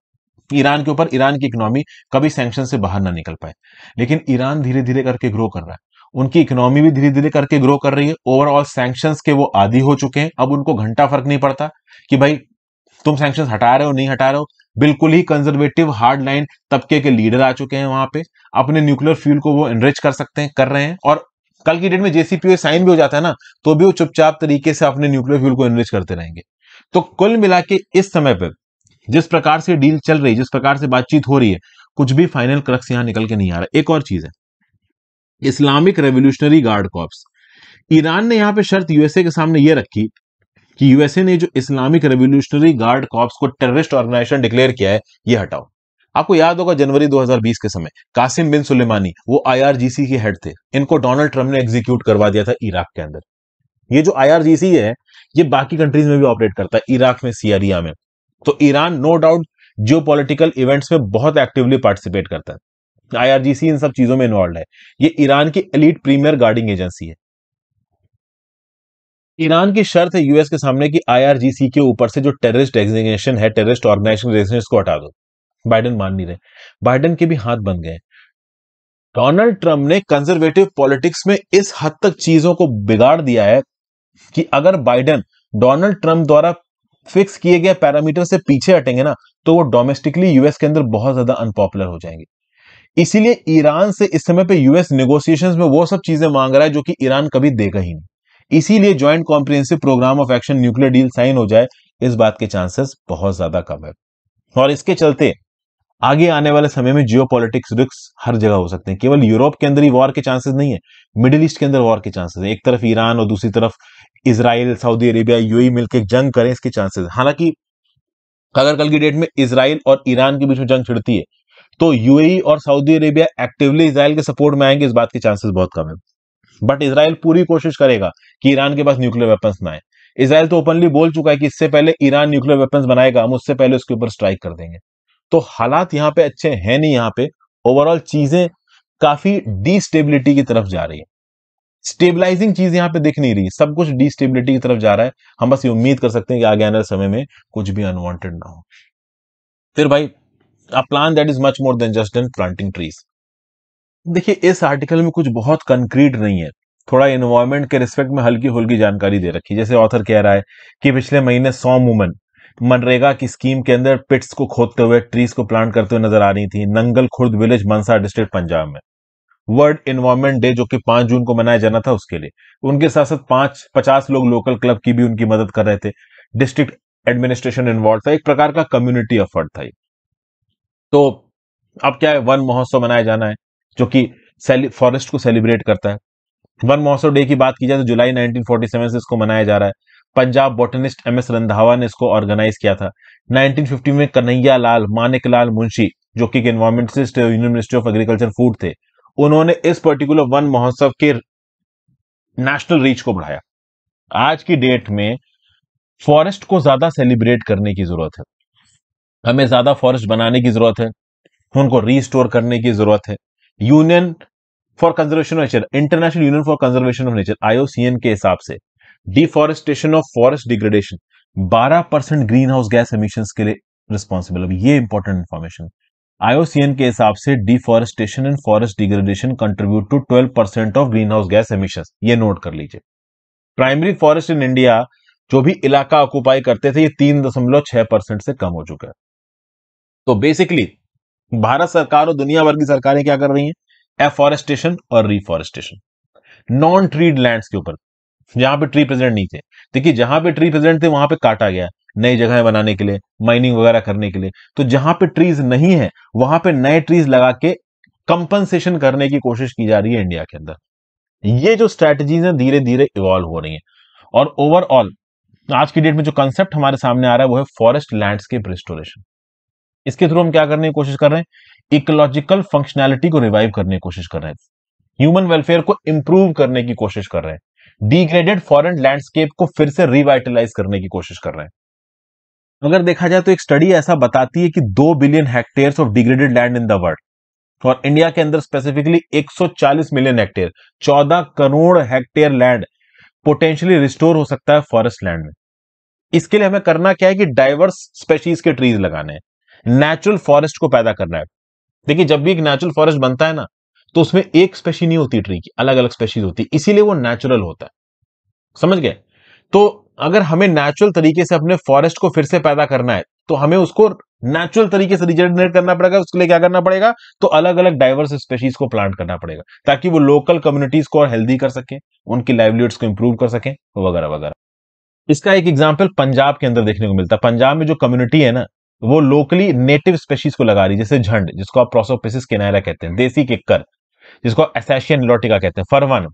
ईरान के ऊपर ईरान की इकोनॉमी कभी सैंक्शन से बाहर ना निकल पाए लेकिन ईरान धीरे धीरे करके ग्रो कर रहा है उनकी इकोनॉमी भी धीरे धीरे करके ग्रो कर रही है ओवरऑल सैंक्शन के वो आदि हो चुके हैं अब उनको घंटा फर्क नहीं पड़ता कि भाई तुम सैंक्शन हटा रहे हो नहीं हटा रहे हो बिल्कुल ही कंजर्वेटिव हार्ड लाइन तबके के लीडर आ चुके हैं वहां पे अपने न्यूक्लियर फ्यूल को वो एनरिच कर सकते हैं कर रहे हैं और कल की डेट में जेसीपीओ साइन भी हो जाता है ना तो भी वो चुपचाप तरीके से अपने न्यूक्लियर फ्यूल को एनरिच करते रहेंगे तो कुल मिला के इस समय पर जिस प्रकार से डील चल रही है जिस प्रकार से बातचीत हो रही है कुछ भी फाइनल क्रक्स यहां निकल के नहीं आ रहा एक और चीज है Islamic revolutionary guard corps Iran ने यहां पे शर्त यूएसए के सामने यह रखी कि यूएसए ने जो इस्लामिक रेवोल्यूशनरी गार्ड कॉप्स को टेररिस्ट ऑर्गेनाइजेशन डिक्लेयर किया है ये हटाओ आपको याद होगा जनवरी 2020 के समय कासिम बिन सुलेमानी वो आईआरजीसी के हेड थे इनको डोनाल्ड ट्रम्प ने एग्जीक्यूट करवा दिया था इराक के अंदर ये जो आईआरजीसी है ये बाकी कंट्रीज में भी ऑपरेट करता है इराक में सीरिया में तो Iran no doubt geopolitical events में बहुत एक्टिवली पार्टिसिपेट करता है आईआरजीसी इन सब चीजों में इन्वॉल्व है ये ईरान की एलिट प्रीमियर गार्डिंग एजेंसी है ईरान की शर्त है यूएस के सामने कि आईआरजीसी के ऊपर से जो टेररिस्ट डेजिग्नेशन है टेररिस्ट ऑर्गेनाइजेशन को हटा दो बाइडन मान नहीं रहे बाइडन के भी हाथ बन गए डोनाल्ड ट्रंप ने कंजर्वेटिव पॉलिटिक्स में इस हद तक चीजों को बिगाड़ दिया है कि अगर बाइडन डोनाल्ड ट्रंप द्वारा फिक्स किए गए पैरामीटर से पीछे हटेंगे ना तो वो डोमेस्टिकली यूएस के अंदर बहुत ज्यादा अनपॉपुलर हो जाएंगे इसीलिए ईरान से इस समय पे यूएस नेगोशिएशंस में वो सब चीजें मांग रहा है जो कि ईरान कभी देगा ही नहीं इसीलिए joint comprehensive programme of action nuclear deal sign हो जाए इस बात के चांसेस बहुत ज्यादा कम है और इसके चलते आगे आने वाले समय में जियो पॉलिटिक्स रिस्क हर जगह हो सकते हैं केवल यूरोप के अंदर ही वॉर के चांसेस नहीं है मिडिल ईस्ट के अंदर वॉर के चांसेस हैं एक तरफ ईरान और दूसरी तरफ इसराइल सऊदी अरेबिया यूएई मिलकर जंग करें इसके चांसेस हालांकि अगर कल की डेट में इसराइल और ईरान के बीच में जंग छिड़ती है तो यूएई e और सऊदी अरेबिया एक्टिवली इसराइल के सपोर्ट में आएंगे इस बात के चांसेस बहुत कम है बट इसराइल पूरी कोशिश करेगा कि ईरान के पास न्यूक्लियर वेपन्स ना आए इसराइल तो ओपनली बोल चुका है कि इससे पहले ईरान न्यूक्लियर वेपन्स बनाएगा हम उससे पहले उसके ऊपर स्ट्राइक कर देंगे तो हालात यहाँ पे अच्छे हैं नहीं यहाँ पे ओवरऑल चीजें काफी डिस्टेबिलिटी की तरफ जा रही है स्टेबलाइजिंग चीज यहां पे दिख नहीं रही सब कुछ डिस्टेबिलिटी की तरफ जा रहा है हम बस ये उम्मीद कर सकते हैं कि आगे आने वाले समय में कुछ भी अनवांटेड ना हो फिर भाई a plan that is much more than just an planting trees देखिए इस आर्टिकल में कुछ बहुत कंक्रीट नहीं है थोड़ा इन्वायरमेंट के रिस्पेक्ट में हल्की हल्की जानकारी दे रखी जैसे ऑथर कह रहा है कि पिछले महीने सौ वुमेन मनरेगा की स्कीम के अंदर पिट्स को खोदते हुए ट्रीज को प्लांट करते हुए नजर आ रही थी नंगल खुर्द विलेज मनसा डिस्ट्रिक्ट पंजाब में वर्ल्ड इन्वायरमेंट डे जो कि पांच जून को मनाया जाना था उसके लिए उनके साथ साथ पांच पचास लोग लोकल क्लब की भी उनकी मदद कर रहे थे डिस्ट्रिक्ट एडमिनिस्ट्रेशन इन्वॉल्व था एक प्रकार का कम्युनिटी एफर्ट था ये तो अब क्या है वन महोत्सव मनाया जाना है जो कि फॉरेस्ट को सेलिब्रेट करता है वन महोत्सव डे की बात की जाए तो जुलाई 1947 से इसको मनाया जा रहा है Punjab botanist M S Randhawa ने इसको ऑर्गेनाइज किया था 1950 में कन्हैया लाल मानिक लाल मुंशी जो कि environmentalist union ministry of agriculture food थे उन्होंने इस पर्टिकुलर वन महोत्सव के नेशनल रीच को बढ़ाया आज की डेट में फॉरेस्ट को ज्यादा सेलिब्रेट करने की जरूरत है हमें ज्यादा फॉरेस्ट बनाने की जरूरत है उनको रीस्टोर करने की जरूरत है union for conservation of nature international union for conservation of nature IUCN के हिसाब से deforestation of forest degradation 12 percent green house gas emission के लिए रिस्पॉन्सिबल अब ये इंपॉर्टेंट इन्फॉर्मेशन आईओसीएन के हिसाब से deforestation and forest degradation contribute to 12 percent of green house gas emission ये नोट कर लीजिए प्राइमरी फॉरेस्ट इन इंडिया जो भी इलाका ऑक्यूपाई करते थे ये तीन दशमलव छह परसेंट से कम हो चुका है तो बेसिकली भारत सरकार और दुनिया भर की सरकारें क्या कर रही हैं एफॉरेस्टेशन और रिफॉरेस्टेशन नॉन ट्रीड लैंड्स के ऊपर जहां पे ट्री प्रेजेंट नहीं थे देखिए जहां पे ट्री प्रेजेंट थे वहां पे काटा गया नई जगह बनाने के लिए माइनिंग वगैरह करने के लिए तो जहां पे ट्रीज नहीं है वहां पे नए ट्रीज लगा के कंपनसेशन करने की कोशिश की जा रही है इंडिया के अंदर ये जो स्ट्रेटजीज हैं धीरे धीरे इवॉल्व हो रही हैं और ओवरऑल आज की डेट में जो कंसेप्ट हमारे सामने आ रहा है वो है फॉरेस्ट लैंडस्केप रिस्टोरेशन इसके थ्रू हम क्या करने की कोशिश कर रहे हैं इकोलॉजिकल फंक्शनैलिटी को रिवाइव करने की कोशिश कर रहे हैं ह्यूमन वेलफेयर को इंप्रूव करने की कोशिश कर रहे हैं डिग्रेडेड फॉरन लैंडस्केप को फिर से रिवाइटलाइज करने की कोशिश कर रहे हैं अगर देखा जाए तो एक स्टडी ऐसा बताती है कि दो billion hectare of degraded land in the world और इंडिया के अंदर specifically 140 million hectare 14 crore hectare land potentially restore हो सकता है फॉरेस्ट लैंड में इसके लिए हमें करना क्या है कि डाइवर्स स्पेशीज के ट्रीज लगाने हैं नेचुरल फॉरेस्ट को पैदा करना है देखिए जब भी एक नेचुरल फॉरेस्ट बनता है ना तो उसमें एक स्पेशी नहीं होती ट्री की अलग अलग स्पेशीज होती है इसीलिए वो नेचुरल होता है समझ गए तो अगर हमें नेचुरल तरीके से अपने फॉरेस्ट को फिर से पैदा करना है तो हमें उसको नेचुरल तरीके से रिजनरेट करना पड़ेगा उसके लिए क्या करना पड़ेगा तो अलग अलग डाइवर्स स्पेशीज को प्लांट करना पड़ेगा ताकि वो लोकल कम्युनिटीज को और हेल्दी कर सके उनकी लाइवलीहुड्स को इंप्रूव कर सकें वगैरह वगैरह इसका एक एग्जाम्पल पंजाब के अंदर देखने को मिलता है पंजाब में जो कम्युनिटी है ना वो लोकली नेटिव स्पेशीज को लगा रही है जैसे झंड जिसको आप प्रोसोपेसिस केनायरा कहते हैं देसी किक्कर जिसको एसेशियन लोटिका कहते हैं फरवन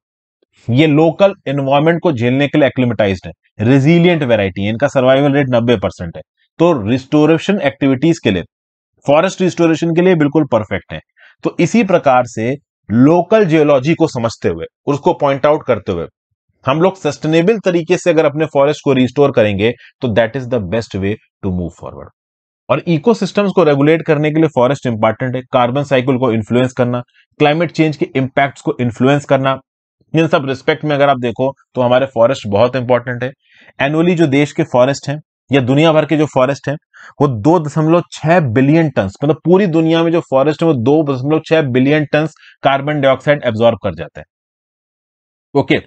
ये लोकल एनवायरमेंट को झेलने के लिए एक्लिमेटाइज है रेजिलियंट वेराइटी है इनका सर्वाइवल रेट नब्बे परसेंट है तो रिस्टोरेशन एक्टिविटीज के लिए फॉरेस्ट रिस्टोरेशन के लिए बिल्कुल परफेक्ट है तो इसी प्रकार से लोकल जियोलॉजी को समझते हुए उसको पॉइंट आउट करते हुए हम लोग सस्टेनेबल तरीके से अगर अपने फॉरेस्ट को रिस्टोर करेंगे तो that is the best way to move forward और इकोसिस्टम्स को रेगुलेट करने के लिए फॉरेस्ट इंपॉर्टेंट है कार्बन साइकिल को इन्फ्लुएंस करना क्लाइमेट चेंज के इम्पैक्ट को इन्फ्लुएंस करना इन सब रिस्पेक्ट में अगर आप देखो तो हमारे फॉरेस्ट बहुत इंपॉर्टेंट है एनुअली जो देश के फॉरेस्ट हैं या दुनिया भर के जो फॉरेस्ट हैं वो दो दशमलव छह बिलियन टन मतलब पूरी दुनिया में जो फॉरेस्ट है वो दो दशमलव छह billion ton carbon dioxide absorb कर जाते हैं ओके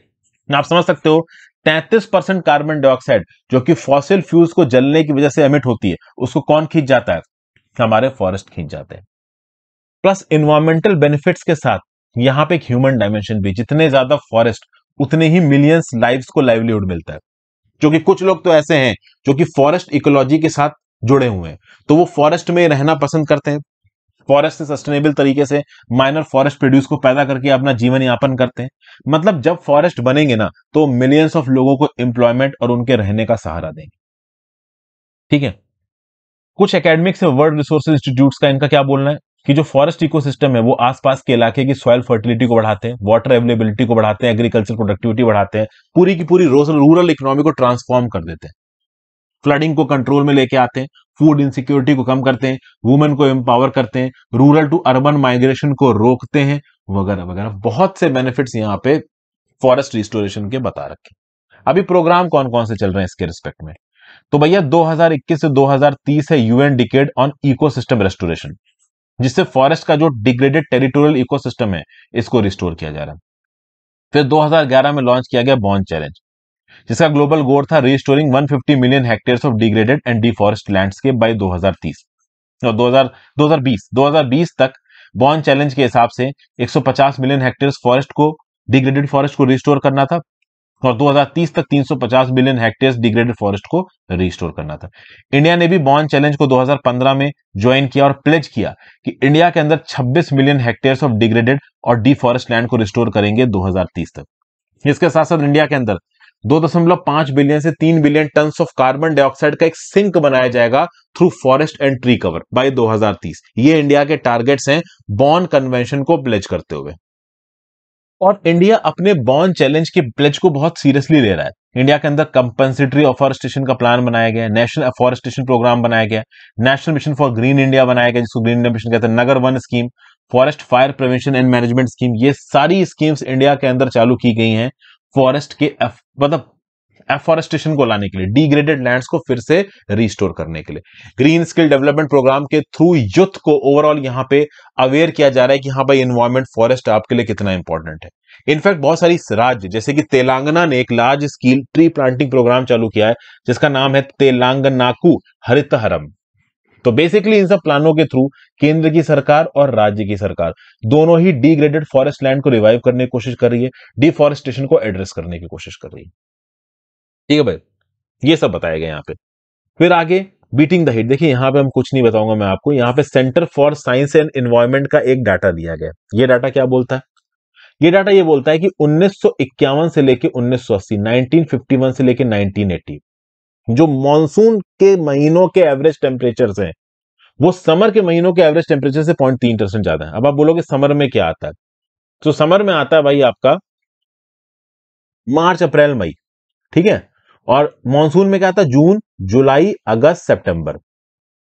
आप समझ सकते हो 33 परसेंट कार्बन डाइऑक्साइड जो कि फॉसिल फ्यूल्स को जलने की वजह से एमिट होती है उसको कौन खींच जाता है हमारे फॉरेस्ट खींच जाते हैं प्लस इन्वायरमेंटल बेनिफिट्स के साथ यहाँ पे एक ह्यूमन डायमेंशन भी जितने ज्यादा फॉरेस्ट उतने ही मिलियंस लाइव्स को लाइवलीहुड मिलता है जो कि कुछ लोग तो ऐसे हैं जो कि फॉरेस्ट इकोलॉजी के साथ जुड़े हुए हैं तो वो फॉरेस्ट में रहना पसंद करते हैं फॉरेस्ट से सस्टेनेबल तरीके से माइनर फॉरेस्ट प्रोड्यूस को पैदा करके अपना जीवन यापन करते हैं मतलब जब फॉरेस्ट बनेंगे ना तो मिलियंस ऑफ लोगों को एम्प्लॉयमेंट और उनके रहने का सहारा देंगे ठीक है कुछ एकेडमिक्स वर्ल्ड रिसोर्स इंस्टीट्यूट का इनका क्या बोलना है कि जो फॉरेस्ट इकोसिस्टम है वो आसपास के इलाके की सॉयल फर्टिलिटी को बढ़ाते हैं वाटर अवेलेबिलिटी को बढ़ाते हैं एग्रीकल्चर प्रोडक्टिविटी बढ़ाते हैं पूरी की पूरी रूरल इकोनॉमी को ट्रांसफॉर्म कर देते हैं फ्लडिंग को कंट्रोल में लेके आते हैं फूड इनसिक्योरिटी को कम करते हैं वुमेन को एम्पावर करते हैं रूरल टू अर्बन माइग्रेशन को रोकते हैं वगैरह वगैरह बहुत से बेनिफिट्स यहाँ पे फॉरेस्ट रिस्टोरेशन के बता रखे अभी प्रोग्राम कौन कौन से चल रहे हैं इसके रिस्पेक्ट में तो भैया 2021 से 2030 है UN decade on ecosystem restoration जिससे फॉरेस्ट का जो डिग्रेडेड टेरिटोरियल इकोसिस्टम है इसको रिस्टोर किया जा रहा है फिर 2011 में लॉन्च किया गया बॉन्ड चैलेंज जिसका ग्लोबल गोल था restoring 150 million hectare of degraded and deforest landscape by 2030 और 2000 2020 2020 तक बॉन्ड चैलेंज के हिसाब से 150 मिलियन हेक्टेयर फॉरेस्ट को डिग्रेडेड फॉरेस्ट को रिस्टोर करना था और 2030 तक 350 बिलियन हेक्टेयर डिग्रेडेड फॉरेस्ट को रिस्टोर करना था इंडिया ने भी बॉन चैलेंज को 2015 में ज्वाइन किया और प्लेज किया कि इंडिया के अंदर 26 मिलियन हेक्टेयर्स ऑफ डिग्रेडेड और डिफॉरेस्ट लैंड को रिस्टोर करेंगे 2030 तक इसके साथ साथ इंडिया के अंदर 2.5 बिलियन से 3 billion ton of carbon dioxide का एक सिंक बनाया जाएगा through forest and tree cover by दो ये इंडिया के टारगेट्स हैं बॉन कन्वेंशन को प्लेज करते हुए और इंडिया अपने बॉन्ड चैलेंज के प्लेज को बहुत सीरियसली ले रहा है इंडिया के अंदर कंपनसेटरी अफॉरेस्टेशन का प्लान बनाया गया नेशनल अफॉरेस्टेशन प्रोग्राम बनाया गया national mission for green India बनाया गया जिसको ग्रीन इंडिया मिशन कहते हैं Nagar Van scheme forest fire prevention and management scheme ये सारी स्कीम्स इंडिया के अंदर चालू की गई हैं फॉरेस्ट के मतलब एफॉरेस्टेशन को लाने के लिए डिग्रेडेड लैंड्स को फिर से रिस्टोर करने के लिए ग्रीन स्किल डेवलपमेंट प्रोग्राम के थ्रू यूथ को ओवरऑल यहाँ पे अवेयर किया जा रहा है कि हाँ भाई इन्वायरमेंट फॉरेस्ट आपके लिए कितना इंपॉर्टेंट है इनफैक्ट बहुत सारी राज्य जैसे कि तेलंगाना ने एक large skill tree planting programme चालू किया है जिसका नाम है तेलंगनाकू हरित हरम तो बेसिकली इन सब प्लानों के थ्रू केंद्र की सरकार और राज्य की सरकार दोनों ही डिग्रेडेड फॉरेस्ट लैंड को रिवाइव करने की कोशिश कर रही है डिफॉरेस्टेशन को एड्रेस करने की कोशिश कर रही है ठीक है भाई ये सब बताया गया यहाँ पे फिर आगे बीटिंग द हिट देखिए यहाँ पे हम कुछ नहीं बताऊंगा मैं आपको यहाँ पे centre for science and environment का एक डाटा दिया गया ये डाटा क्या बोलता है ये डाटा ये बोलता है कि 1951 से लेके 1980 1951 से लेके 1980 जो मानसून के महीनों के एवरेज टेम्परेचर हैं वो समर के महीनों के एवरेज टेम्परेचर से पॉइंट तीन परसेंट ज्यादा है अब आप बोलोगे समर में क्या आता है तो समर में आता है भाई आपका मार्च अप्रैल मई ठीक है और मानसून में क्या आता है जून जुलाई अगस्त सितंबर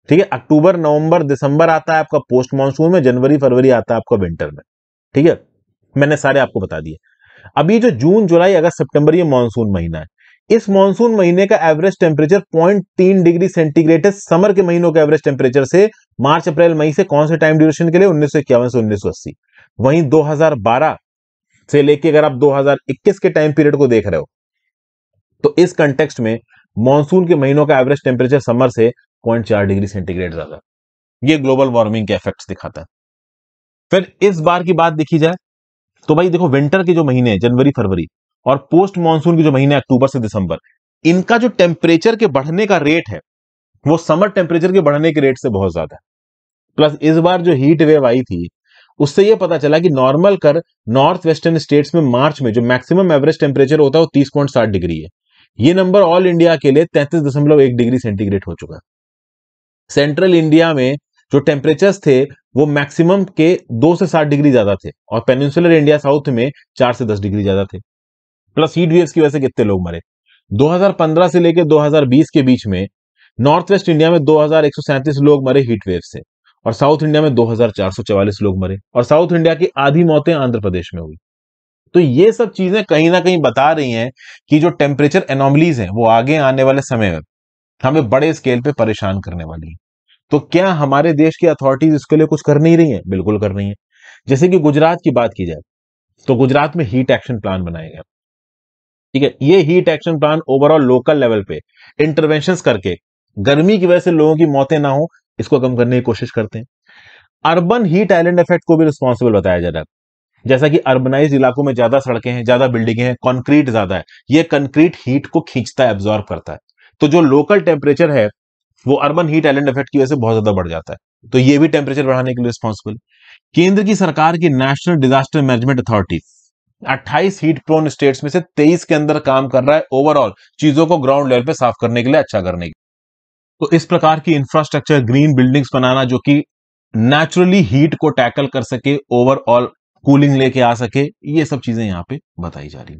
ठीक है अक्टूबर नवंबर दिसंबर आता है आपका पोस्ट मानसून में जनवरी फरवरी आता है आपका विंटर में ठीक है मैंने सारे आपको बता दिए अभी जो जून जुलाई अगस्त सितंबर ये मानसून महीना है इस मानसून महीने का एवरेज टेम्परेचर पॉइंट तीन डिग्री सेंटीग्रेड है समर के महीनों के एवरेज टेम्परेचर से मार्च अप्रैल मई से कौन से टाइम ड्यूरेशन के लिए उन्नीस से उन्नीस वहीं 2012 से लेके अगर आप 2021 के टाइम पीरियड को देख रहे हो तो इस कंटेक्स्ट में मानसून के महीनों का एवरेज टेम्परेचर समर से पॉइंट चार डिग्री सेंटीग्रेड ज्यादा ये ग्लोबल वार्मिंग के इफेक्ट्स दिखाता है फिर इस बार की बात देखी जाए तो भाई देखो विंटर के जो महीने हैं जनवरी फरवरी और पोस्ट मानसून के जो महीने अक्टूबर से दिसंबर इनका जो टेम्परेचर के बढ़ने का रेट है वो समर टेम्परेचर के बढ़ने के रेट से बहुत ज्यादा है प्लस इस बार जो हीट वेव आई थी उससे ये पता चला कि नॉर्मल कर नॉर्थ वेस्टर्न स्टेट्स में मार्च में जो मैक्सिमम एवरेज टेम्परेचर होता है वो तीस पॉइंट सात डिग्री है ये नंबर ऑल इंडिया के लिए तैंतीस दशमलव एक डिग्री सेंटीग्रेड हो चुका सेंट्रल इंडिया में जो टेम्परेचर थे वो मैक्सिमम के दो से सात डिग्री ज्यादा थे और पेनिसुलर इंडिया साउथ में चार से दस डिग्री ज्यादा थे प्लस हीट वेव्स की वजह से कितने लोग मरे 2015 से लेकर 2020 के बीच में नॉर्थ वेस्ट इंडिया में दो लोग मरे हीट वेव से और साउथ इंडिया में दो लोग मरे और साउथ इंडिया की आधी मौतें आंध्र प्रदेश में हुई तो ये सब चीजें कहीं ना कहीं बता रही हैं कि जो टेम्परेचर एनोमलीज हैं वो आगे आने वाले समय में हमें बड़े स्केल पे परेशान करने वाली है तो क्या हमारे देश की अथॉरिटीज इसके लिए कुछ कर नहीं रही है बिल्कुल कर रही है जैसे कि गुजरात की बात की जाए तो गुजरात में हीट एक्शन प्लान बनाया गया ठीक है ये heat action plan overall local level पे इंटरवेंशन करके गर्मी की वजह से लोगों की मौतें ना हो इसको कम करने की कोशिश करते हैं अर्बन हीट आइलैंड इफेक्ट को भी रिस्पॉन्सिबल बताया जा रहा है जैसा कि अर्बनाइज इलाकों में ज्यादा सड़कें हैं ज्यादा बिल्डिंगें हैं कंक्रीट ज्यादा है ये कंक्रीट हीट को खींचता है एब्जॉर्ब करता है तो जो लोकल टेम्परेचर है वो अर्बन हीट आइलैंड इफेक्ट की वजह से बहुत ज्यादा बढ़ जाता है तो ये भी टेम्परेचर बढ़ाने के लिए रिस्पॉन्सिबल केंद्र की सरकार की national disaster management authority 28 heat prone states में से 23 के अंदर काम कर रहा है ओवरऑल चीजों को ग्राउंड लेवल पे साफ करने के लिए अच्छा करने के तो इस प्रकार की इंफ्रास्ट्रक्चर ग्रीन बिल्डिंग्स बनाना जो कि नेचुरली हीट को टैकल कर सके ओवरऑल कूलिंग लेके आ सके ये सब चीजें यहाँ पे बताई जा रही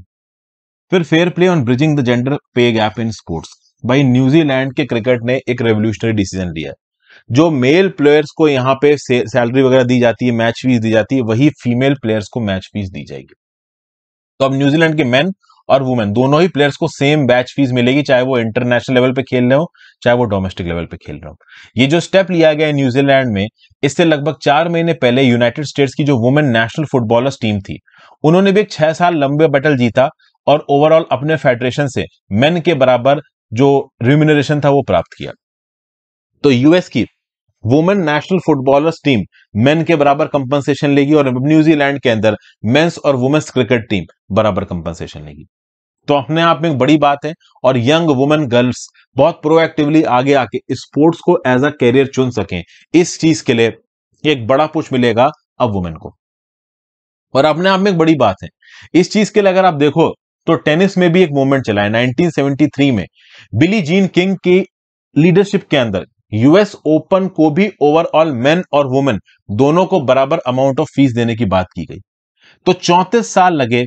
फिर fair play on bridging the gender pay gap in sports भाई न्यूजीलैंड के क्रिकेट ने एक रेवोल्यूशनरी डिसीजन लिया है जो मेल प्लेयर्स को यहाँ पे सैलरी वगैरह दी जाती है मैच फीस दी जाती है वही फीमेल प्लेयर्स को मैच फीस दी जाएगी तो अब न्यूजीलैंड के मैन और वुमेन दोनों ही प्लेयर्स को सेम बैच फीस मिलेगी चाहे वो इंटरनेशनल लेवल पे खेल रहे हो चाहे वो डोमेस्टिक लेवल पे खेल रहे हो ये जो स्टेप लिया गया है न्यूजीलैंड में इससे लगभग चार महीने पहले यूनाइटेड स्टेट्स की जो वुमेन नेशनल फुटबॉलर्स टीम थी उन्होंने भी एक छह साल लंबे बैटल जीता और ओवरऑल अपने फेडरेशन से मेन के बराबर जो रिम्यूनरेशन था वो प्राप्त किया तो यूएस की women national footballers team men के बराबर कंपनसेशन लेगी और न्यूजीलैंड के अंदर मेन्स और वुमेन्स क्रिकेट टीम बराबर कंपनसेशन लेगी तो अपने आप में एक बड़ी बात है और यंग वुमेन गर्ल्स बहुत प्रोएक्टिवली आगे आके स्पोर्ट्स को एज अ कैरियर चुन सकें इस चीज के लिए एक बड़ा पुश मिलेगा अब वुमेन को और अपने आप में एक बड़ी बात है इस चीज के लिए अगर आप देखो तो टेनिस में भी एक मूवमेंट चला है 1973 में बिली जीन किंग की लीडरशिप के अंदर यूएस ओपन को भी ओवरऑल मेन और वुमेन दोनों को बराबर अमाउंट ऑफ फीस देने की बात की गई तो चौंतीस साल लगे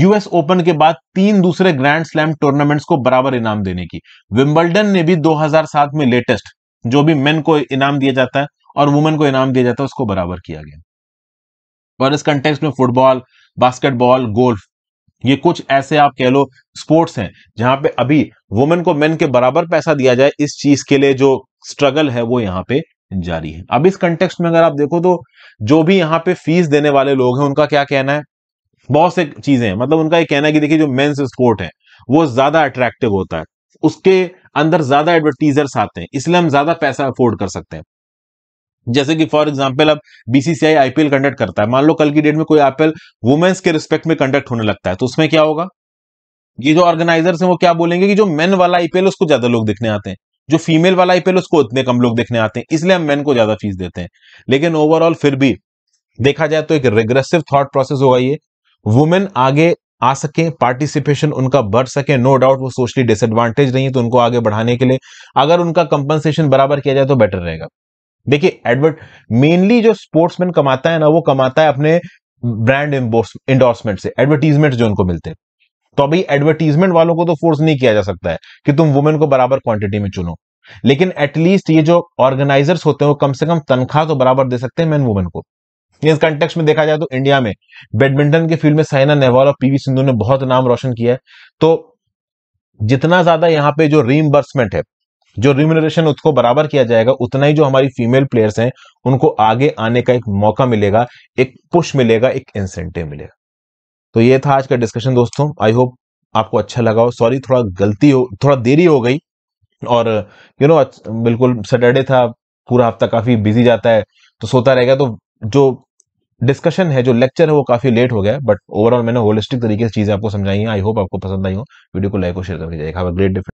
यूएस ओपन के बाद तीन दूसरे ग्रैंड स्लैम टूर्नामेंट्स को बराबर इनाम देने की विंबलडन ने भी 2007 में लेटेस्ट जो भी मेन को इनाम दिया जाता है और वुमेन को इनाम दिया जाता है उसको बराबर किया गया और इस कंटेक्स्ट में फुटबॉल बास्केटबॉल गोल्फ ये कुछ ऐसे आप कह लो स्पोर्ट्स हैं जहां पे अभी वुमेन को मेन के बराबर पैसा दिया जाए इस चीज के लिए जो स्ट्रगल है वो यहाँ पे जारी है अब इस कंटेक्स्ट में अगर आप देखो तो जो भी यहाँ पे फीस देने वाले लोग हैं उनका क्या कहना है बहुत से चीजें हैं मतलब उनका ये कहना है कि देखिए जो मेन्स स्पोर्ट है वो ज्यादा अट्रैक्टिव होता है उसके अंदर ज्यादा एडवर्टीजर्स आते हैं इसलिए हम ज्यादा पैसा अफोर्ड कर सकते हैं जैसे कि फॉर एग्जाम्पल अब बीसीसीआई आईपीएल कंडक्ट करता है मान लो कल की डेट में कोई आईपीएल वुमेन्स के रिस्पेक्ट में कंडक्ट होने लगता है तो उसमें क्या होगा ये जो ऑर्गेनाइजर्स हैं वो क्या बोलेंगे कि जो मेन वाला आईपीएल उसको ज्यादा लोग देखने आते हैं जो फीमेल वाला आईपीएल उसको उतने कम लोग देखने आते हैं इसलिए हम मेन को ज्यादा फीस देते हैं लेकिन ओवरऑल फिर भी देखा जाए तो एक रेग्रेसिव थॉट प्रोसेस होगा ये वुमेन आगे आ सके पार्टिसिपेशन उनका बढ़ सके नो डाउट वो सोशली डिसएडवांटेज नहीं है तो उनको आगे बढ़ाने के लिए अगर उनका कंपनसेशन बराबर किया जाए तो बेटर रहेगा देखिए एडवर्ट मेनली जो स्पोर्ट्समैन कमाता है ना वो कमाता है अपने ब्रांड इंडोर्समेंट से एडवर्टीजमेंट जो उनको मिलते हैं तो अभी एडवर्टीजमेंट वालों को तो फोर्स नहीं किया जा सकता है कि तुम वुमेन को बराबर क्वांटिटी में चुनो लेकिन एटलीस्ट ये जो ऑर्गेनाइजर्स होते हैं वो कम से कम तनख्वाह तो बराबर दे सकते हैं मैन वुमेन को इस कंटेक्स में देखा जाए तो इंडिया में बैडमिंटन के फील्ड में साइना नेहवाल और पीवी सिंधु ने बहुत नाम रोशन किया है तो जितना ज्यादा यहाँ पे जो रीइंबर्समेंट है जो रिम्यूनरेशन उसको बराबर किया जाएगा उतना ही जो हमारी फीमेल प्लेयर्स हैं उनको आगे आने का एक मौका मिलेगा एक पुश मिलेगा एक इंसेंटिव मिलेगा तो ये था आज का डिस्कशन दोस्तों आई होप आपको अच्छा लगा हो सॉरी थोड़ा गलती हो थोड़ा देरी हो गई और यू you नो know, बिल्कुल सैटरडे था पूरा हफ्ता काफी बिजी जाता है तो सोता रहेगा तो जो डिस्कशन है जो लेक्चर है वो काफी लेट हो गया बट ओवरऑल मैंने होलिस्टिक तरीके से चीजें आपको समझाई हैं आई होप आपको पसंद आई हो वीडियो को लाइक और शेयर करके जाएगा ग्रेट डिफरेंट